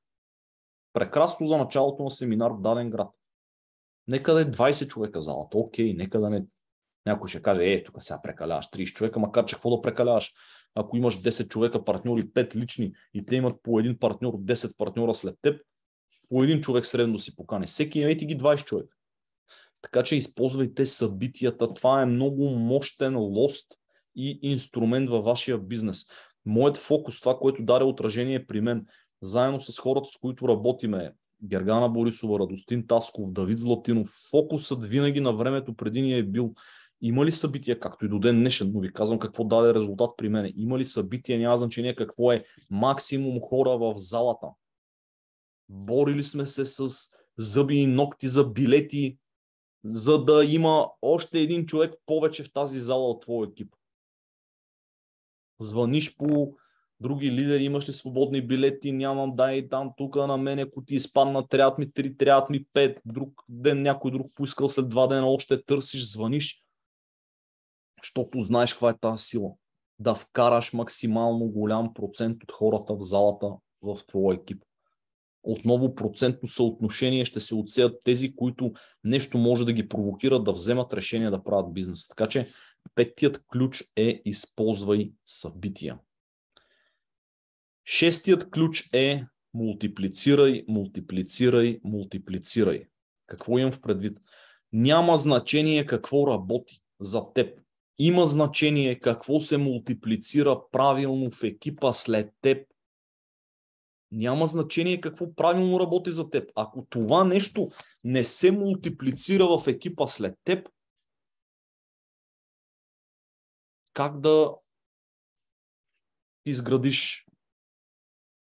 Прекрасно за началото на семинар в даден град. Нека да е 20 човека залата, окей, нека да не... Някой ще каже, е, тук сега прекаляваш 30 човека, макар че какво да прекаляваш? Ако имаш 10 човека партньори, 5 лични и те имат по един партньор, 10 партньора след теб, по един човек средно си покани. Всеки имайте ги 20 човека. Така че използвайте събитията. Това е много мощен лост и инструмент във вашия бизнес. Моят фокус, това, което даде отражение при мен, заедно с хората, с които работиме, Гергана Борисова, Радостин Тасков, Давид Златинов, фокусът винаги на времето преди ни е бил има ли събития, както и до ден днешен, но ви казвам какво даде резултат при мен. Има ли събития, няма значение какво е максимум хора в залата борили сме се с зъби и ногти за билети, за да има още един човек повече в тази зала от твоя екип. Звъниш по други лидери, имаш ли свободни билети, нямам, дай там, тук на мен, ако ти изпадна, е трябват ми три, трябват ми пет, друг ден някой друг поискал, след два дена още търсиш, звъниш, защото знаеш каква е тази сила. Да вкараш максимално голям процент от хората в залата в твоя екип отново процентно съотношение ще се отсеят тези, които нещо може да ги провокира да вземат решение да правят бизнес. Така че петият ключ е използвай събития. Шестият ключ е мултиплицирай, мултиплицирай, мултиплицирай. Какво имам в предвид? Няма значение какво работи за теб. Има значение какво се мултиплицира правилно в екипа след теб няма значение какво правилно работи за теб. Ако това нещо не се мултиплицира в екипа след теб, как да изградиш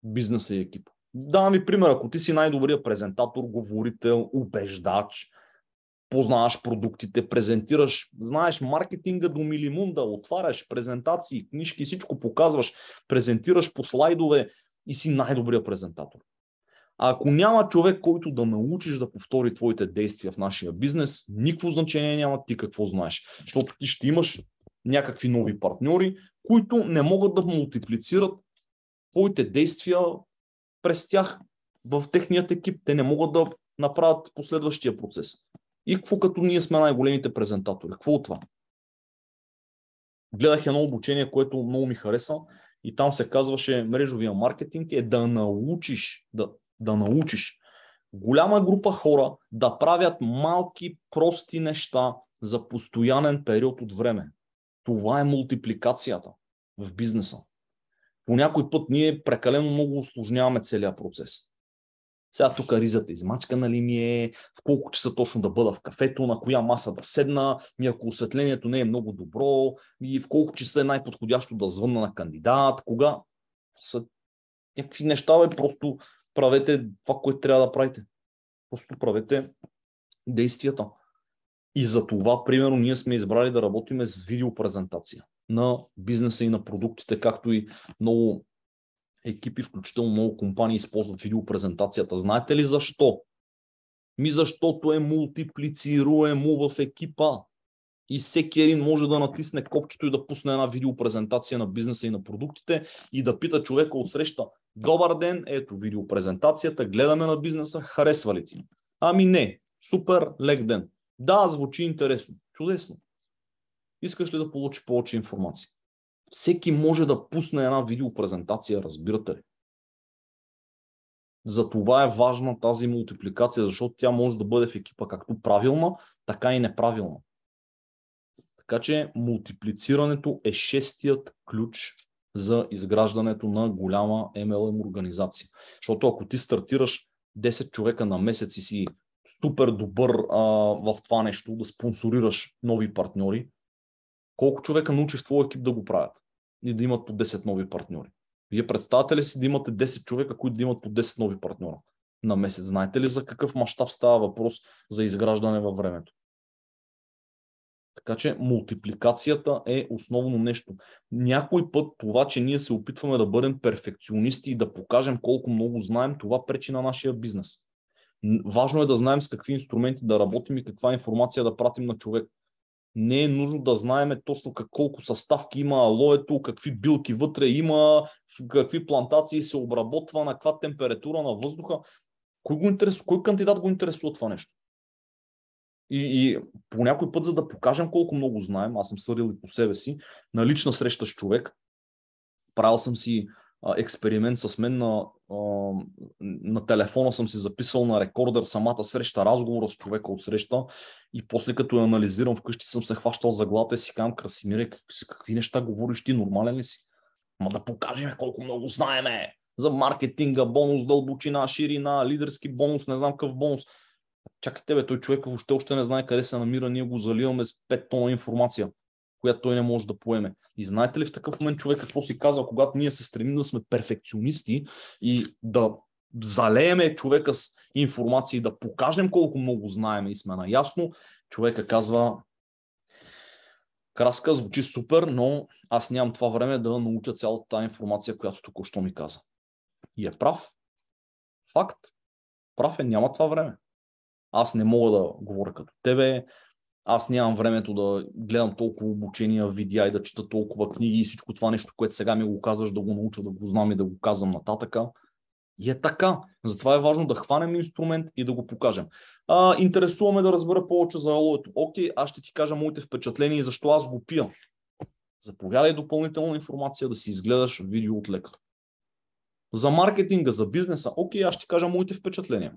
бизнеса и екипа? Давам ви пример. Ако ти си най-добрият презентатор, говорител, убеждач, познаваш продуктите, презентираш, знаеш маркетинга до милимунда, отваряш презентации, книжки, всичко показваш, презентираш по слайдове, и си най-добрия презентатор. А ако няма човек, който да научиш да повтори твоите действия в нашия бизнес, никакво значение няма ти какво знаеш. Защото ти ще имаш някакви нови партньори, които не могат да мултиплицират твоите действия през тях в техният екип. Те не могат да направят последващия процес. И какво като ние сме най-големите презентатори? Какво от това? Гледах едно обучение, което много ми хареса и там се казваше мрежовия маркетинг е да научиш, да, да научиш голяма група хора да правят малки, прости неща за постоянен период от време. Това е мултипликацията в бизнеса. По някой път ние прекалено много осложняваме целият процес. Сега тук ризата измачкана ли ми е, в колко часа точно да бъда в кафето, на коя маса да седна, ми ако осветлението не е много добро, и в колко часа е най-подходящо да звънна на кандидат, кога. Са някакви неща, бе, просто правете това, което трябва да правите. Просто правете действията. И за това, примерно, ние сме избрали да работиме с видеопрезентация на бизнеса и на продуктите, както и много екипи, включително много компании използват видеопрезентацията. Знаете ли защо? Ми защото е мултиплицируемо е в екипа. И всеки един може да натисне копчето и да пусне една видеопрезентация на бизнеса и на продуктите и да пита човека от среща, добър ден, ето видеопрезентацията, гледаме на бизнеса, харесва ли ти? Ами не, супер, лек ден. Да, звучи интересно, чудесно. Искаш ли да получи повече информация? всеки може да пусне една видеопрезентация, разбирате ли? За това е важна тази мултипликация, защото тя може да бъде в екипа както правилна, така и неправилна. Така че мултиплицирането е шестият ключ за изграждането на голяма MLM организация. Защото ако ти стартираш 10 човека на месец и си супер добър а, в това нещо, да спонсорираш нови партньори, колко човека научи в твой екип да го правят и да имат по 10 нови партньори? Вие представяте ли си да имате 10 човека, които да имат по 10 нови партньора на месец? Знаете ли за какъв мащаб става въпрос за изграждане във времето? Така че мултипликацията е основно нещо. Някой път това, че ние се опитваме да бъдем перфекционисти и да покажем колко много знаем, това пречи на нашия бизнес. Важно е да знаем с какви инструменти да работим и каква информация да пратим на човек не е нужно да знаеме точно как, колко съставки има алоето, какви билки вътре има, какви плантации се обработва, на каква температура на въздуха. Кой, го интерес, кой кандидат го интересува това нещо? И, и по някой път, за да покажем колко много знаем, аз съм съдил и по себе си, на лична среща с човек, правил съм си експеримент с мен на, а, на телефона съм си записвал на рекордър самата среща, разговора с човека от среща и после като я анализирам вкъщи съм се хващал за главата и си казвам, Красимире, как, какви неща говориш ти, нормален ли си? Ма да покажем колко много знаеме за маркетинга, бонус, дълбочина, ширина, лидерски бонус, не знам какъв бонус. Чакайте, бе, той човек въобще още не знае къде се намира, ние го заливаме с 5 тона информация която той не може да поеме. И знаете ли в такъв момент човек какво си казва, когато ние се стремим да сме перфекционисти и да залееме човека с информация и да покажем колко много знаем и сме наясно, човека казва Краска звучи супер, но аз нямам това време да науча цялата тази информация, която току-що ми каза. И е прав. Факт. Прав е, няма това време. Аз не мога да говоря като тебе, аз нямам времето да гледам толкова обучения, видеа и да чета толкова книги и всичко това нещо, което сега ми го казваш, да го науча, да го знам и да го казвам нататъка. И е така. Затова е важно да хванем инструмент и да го покажем. А, интересуваме да разбера повече за алоето. Окей, аз ще ти кажа моите впечатления и защо аз го пия. Заповядай допълнителна информация да си изгледаш видео от лекар. За маркетинга, за бизнеса, окей, аз ще ти кажа моите впечатления.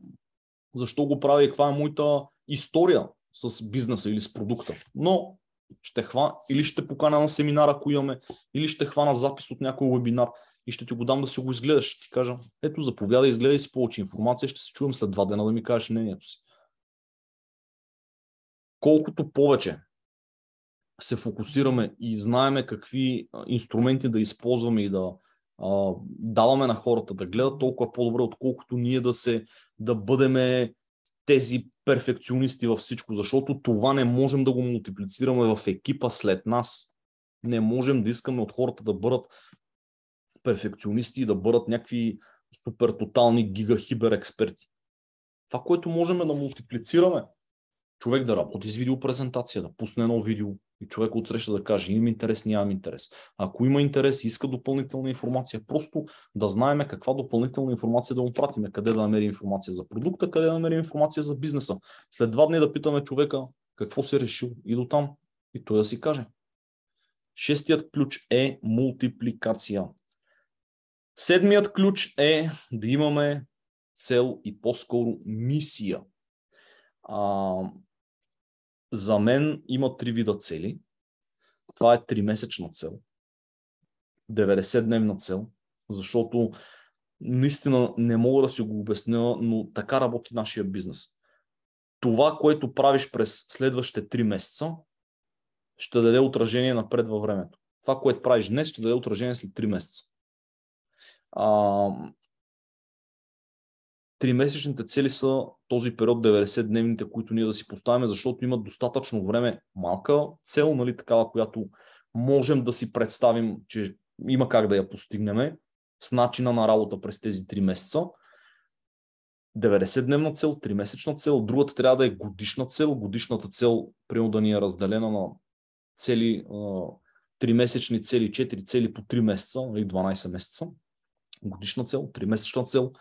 Защо го правя и каква е моята история с бизнеса или с продукта. Но ще хвана, или ще поканя на семинара, ако имаме, или ще хвана запис от някой вебинар и ще ти го дам да си го изгледаш. Ще ти кажа, ето заповядай, изгледай си повече информация, ще се чуем след два дена да ми кажеш мнението си. Колкото повече се фокусираме и знаеме какви инструменти да използваме и да а, даваме на хората да гледат, толкова по-добре, отколкото ние да се да бъдеме тези перфекционисти във всичко, защото това не можем да го мултиплицираме в екипа след нас. Не можем да искаме от хората да бъдат перфекционисти и да бъдат някакви супер тотални хибер експерти. Това, което можем да мултиплицираме човек да работи с видеопрезентация, да пусне едно видео и човек отреща да каже имам интерес, нямам интерес. Ако има интерес, и иска допълнителна информация, просто да знаеме каква допълнителна информация да му пратиме, къде да намери информация за продукта, къде да намери информация за бизнеса. След два дни да питаме човека какво си е решил и до там. И той да си каже. Шестият ключ е мултипликация. Седмият ключ е да имаме цел и по-скоро мисия. А, за мен има три вида цели. Това е тримесечна цел, 90-дневна цел, защото наистина не мога да си го обясня, но така работи нашия бизнес. Това, което правиш през следващите три месеца, ще даде отражение напред във времето. Това, което правиш днес, ще даде отражение след 3 месеца. Три тримесечните цели са този период 90-дневните, които ние да си поставяме, защото имат достатъчно време, малка цел, нали, такава, която можем да си представим, че има как да я постигнем с начина на работа през тези 3 месеца. 90-дневна цел, 3-месечна цел, другата трябва да е годишна цел. Годишната цел, примерно да ни е разделена на цели, 3-месечни цели, 4 цели по 3 месеца, или нали, 12 месеца. Годишна цел, 3-месечна цел,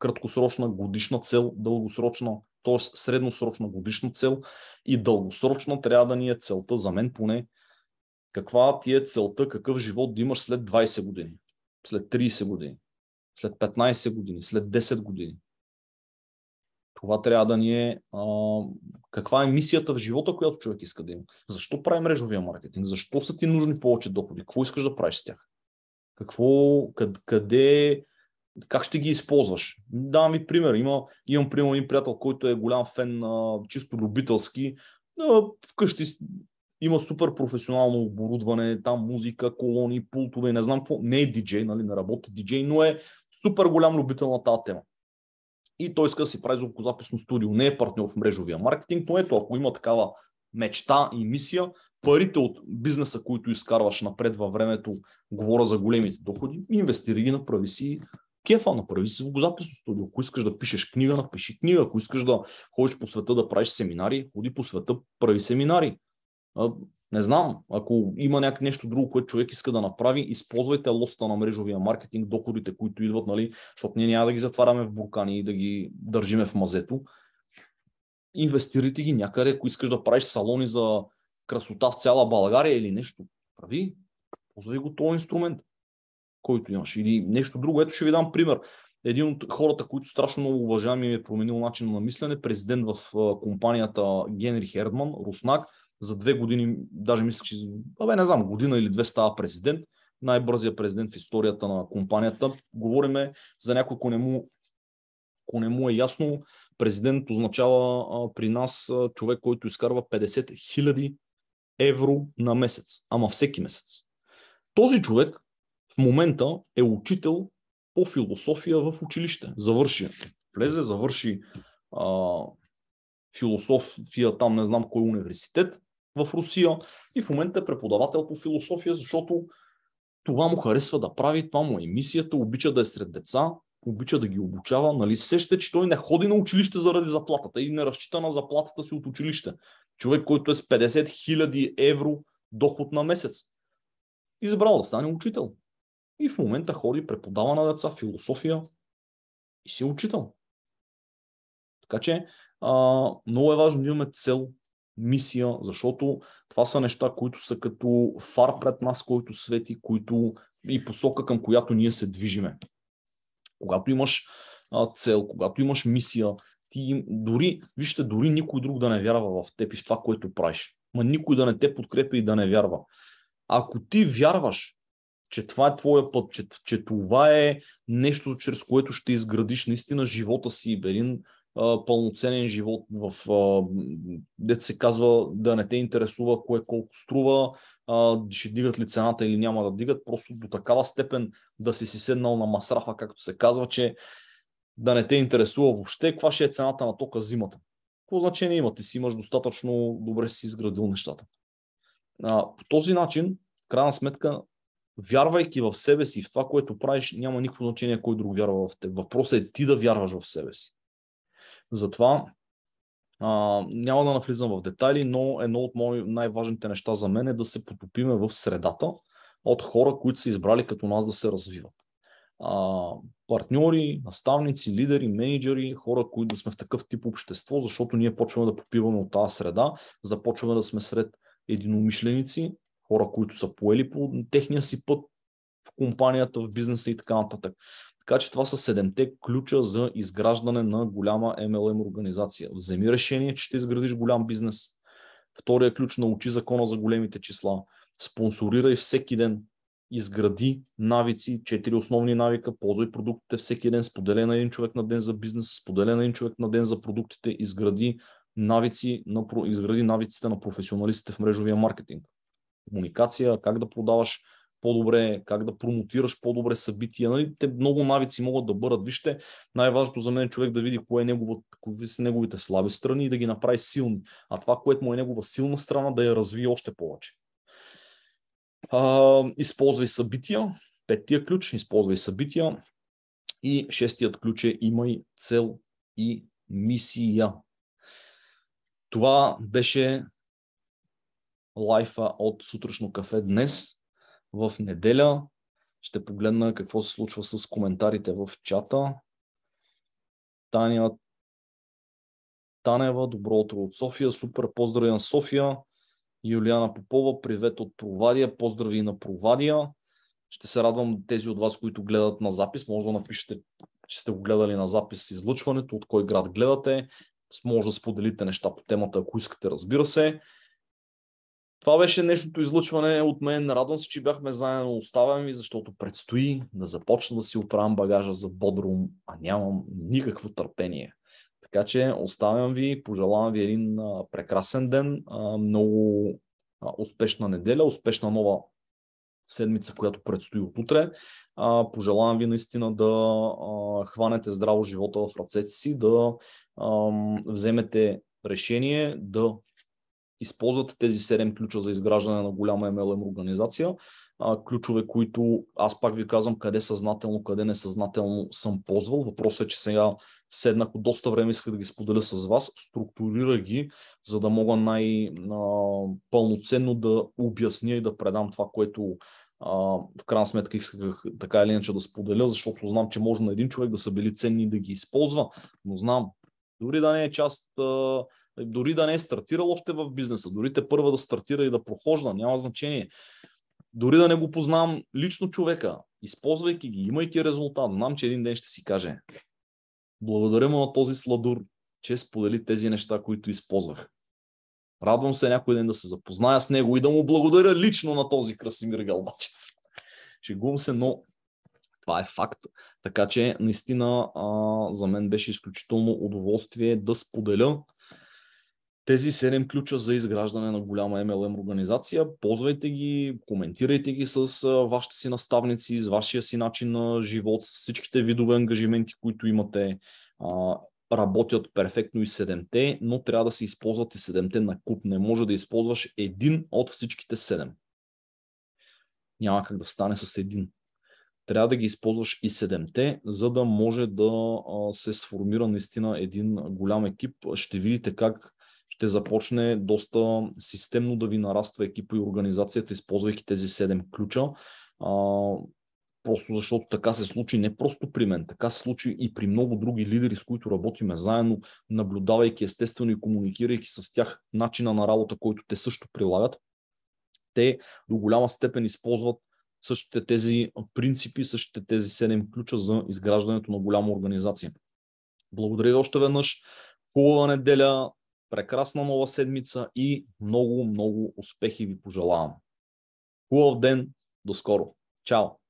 краткосрочна годишна цел, дългосрочна, т.е. средносрочна годишна цел и дългосрочна трябва да ни е целта, за мен поне, каква ти е целта, какъв живот да имаш след 20 години, след 30 години, след 15 години, след 10 години. Това трябва да ни е а, каква е мисията в живота, която човек иска да има. Защо прави мрежовия маркетинг? Защо са ти нужни повече доходи? Какво искаш да правиш с тях? Какво, къд, къде как ще ги използваш? Давам ви пример. Има, имам пример един приятел, който е голям фен, а, чисто любителски. А, вкъщи има супер професионално оборудване, там музика, колони, пултове, не знам какво. Не е диджей, нали, не работи диджей, но е супер голям любител на тази тема. И той иска да си прави звукозаписно студио. Не е партньор в мрежовия маркетинг, но ето, ако има такава мечта и мисия, парите от бизнеса, които изкарваш напред във времето, говоря за големите доходи, инвестири ги, направи си кефа направи си звукозаписно студио. Ако искаш да пишеш книга, напиши книга. Ако искаш да ходиш по света да правиш семинари, ходи по света, прави семинари. не знам, ако има някакво нещо друго, което човек иска да направи, използвайте лоста на мрежовия маркетинг, доходите, които идват, нали, защото ние няма да ги затваряме в буркани и да ги държиме в мазето. Инвестирайте ги някъде, ако искаш да правиш салони за красота в цяла България или нещо. Прави, ползвай го този инструмент който имаш. Или нещо друго. Ето ще ви дам пример. Един от хората, които страшно много уважавам и е променил начин на мислене, президент в компанията Генри Хердман, Руснак, за две години, даже мисля, че, абе, не знам, година или две става президент, най-бързия президент в историята на компанията. Говориме за някой, ако не му, ако не му е ясно, президент означава а, при нас а, човек, който изкарва 50 000 евро на месец, ама всеки месец. Този човек момента е учител по философия в училище. Завърши. Влезе, завърши а, философия там, не знам кой университет в Русия и в момента е преподавател по философия, защото това му харесва да прави, това му е мисията, обича да е сред деца, обича да ги обучава, нали? Сеща, че той не ходи на училище заради заплатата и не разчита на заплатата си от училище. Човек, който е с 50 000 евро доход на месец. Избрал да стане учител. И в момента ходи, преподава на деца философия и си е учител. Така че а, много е важно да имаме цел, мисия, защото това са неща, които са като фар пред нас, който свети, които и посока към която ние се движиме. Когато имаш а, цел, когато имаш мисия, ти дори, вижте, дори никой друг да не вярва в теб и в това, което правиш. Ма никой да не те подкрепи и да не вярва. Ако ти вярваш, че това е твоя път, че, че това е нещо, чрез което ще изградиш наистина живота си, един а, пълноценен живот, в, а, дет се казва да не те интересува кое колко струва, а, ще дигат ли цената или няма да дигат, просто до такава степен да си си седнал на масрафа, както се казва, че да не те интересува въобще каква ще е цената на тока зимата. Какво значение има? Ти си имаш достатъчно добре си изградил нещата. А, по този начин, крайна сметка, вярвайки в себе си, в това, което правиш, няма никакво значение кой друг вярва в теб. Въпросът е ти да вярваш в себе си. Затова а, няма да навлизам в детайли, но едно от мои най-важните неща за мен е да се потопиме в средата от хора, които са избрали като нас да се развиват. А, партньори, наставници, лидери, менеджери, хора, които да сме в такъв тип общество, защото ние почваме да попиваме от тази среда, започваме да сме сред единомишленици, хора, които са поели по техния си път в компанията, в бизнеса и така нататък. Така че това са седемте ключа за изграждане на голяма MLM организация. Вземи решение, че ще изградиш голям бизнес. Втория ключ научи закона за големите числа. Спонсорирай всеки ден. Изгради навици, четири основни навика, ползвай продуктите всеки ден, споделя на един човек на ден за бизнес, споделя на един човек на ден за продуктите, изгради навици на, изгради навиците на професионалистите в мрежовия маркетинг комуникация, как да продаваш по-добре, как да промотираш по-добре събития. Нали? Те много навици могат да бъдат. Вижте, най-важното за мен е човек да види кое е негово, кои са неговите слаби страни и да ги направи силни. А това, което му е негова силна страна, да я разви още повече. А, използвай събития. Петия ключ, използвай събития. И шестият ключ е имай цел и мисия. Това беше лайфа от сутрешно кафе днес, в неделя. Ще погледна какво се случва с коментарите в чата. Таня Танева, добро утро от София, супер поздрави на София. Юлиана Попова, привет от Провадия, поздрави на Провадия. Ще се радвам тези от вас, които гледат на запис, може да напишете, че сте го гледали на запис с излъчването, от кой град гледате. Може да споделите неща по темата, ако искате, разбира се. Това беше нещото излъчване от мен. Радвам се, че бяхме заедно. Оставям ви, защото предстои да започна да си оправям багажа за Бодрум, а нямам никакво търпение. Така че оставям ви, пожелавам ви един а, прекрасен ден, а, много а, успешна неделя, успешна нова седмица, която предстои от утре. А, пожелавам ви наистина да а, хванете здраво живота в ръцете си, да а, вземете решение да използвате тези 7 ключа за изграждане на голяма MLM организация, а, ключове, които аз пак ви казвам къде съзнателно, къде несъзнателно съм ползвал. Въпросът е, че сега седнах от доста време, исках да ги споделя с вас, структурира ги, за да мога най-пълноценно да обясня и да предам това, което а, в крайна сметка исках така или иначе да споделя, защото знам, че може на един човек да са били ценни да ги използва, но знам, дори да не е част а, е, дори да не е стартирал още в бизнеса, дори те първа да стартира и да прохожда, няма значение. Дори да не го познавам лично човека, използвайки ги, имайки резултат, знам, че един ден ще си каже благодаря му на този сладур, че сподели тези неща, които използвах. Радвам се някой ден да се запозная с него и да му благодаря лично на този Красимир Ще Шегувам се, но това е факт. Така че наистина а, за мен беше изключително удоволствие да споделя тези 7 ключа за изграждане на голяма MLM организация. Ползвайте ги, коментирайте ги с вашите си наставници, с вашия си начин на живот, с всичките видове ангажименти, които имате. работят перфектно и 7-те, но трябва да се използват и 7-те на куп. Не може да използваш един от всичките 7. Няма как да стане с един трябва да ги използваш и 7-те, за да може да се сформира наистина един голям екип. Ще видите как ще започне доста системно да ви нараства екипа и организацията, използвайки тези 7 ключа. А, просто защото така се случи не просто при мен, така се случи и при много други лидери, с които работиме заедно, наблюдавайки естествено и комуникирайки с тях начина на работа, който те също прилагат. Те до голяма степен използват същите тези принципи, същите тези 7 ключа за изграждането на голяма организация. Благодаря ви още веднъж. Хубава неделя прекрасна нова седмица и много, много успехи ви пожелавам. Хубав ден, до скоро. Чао!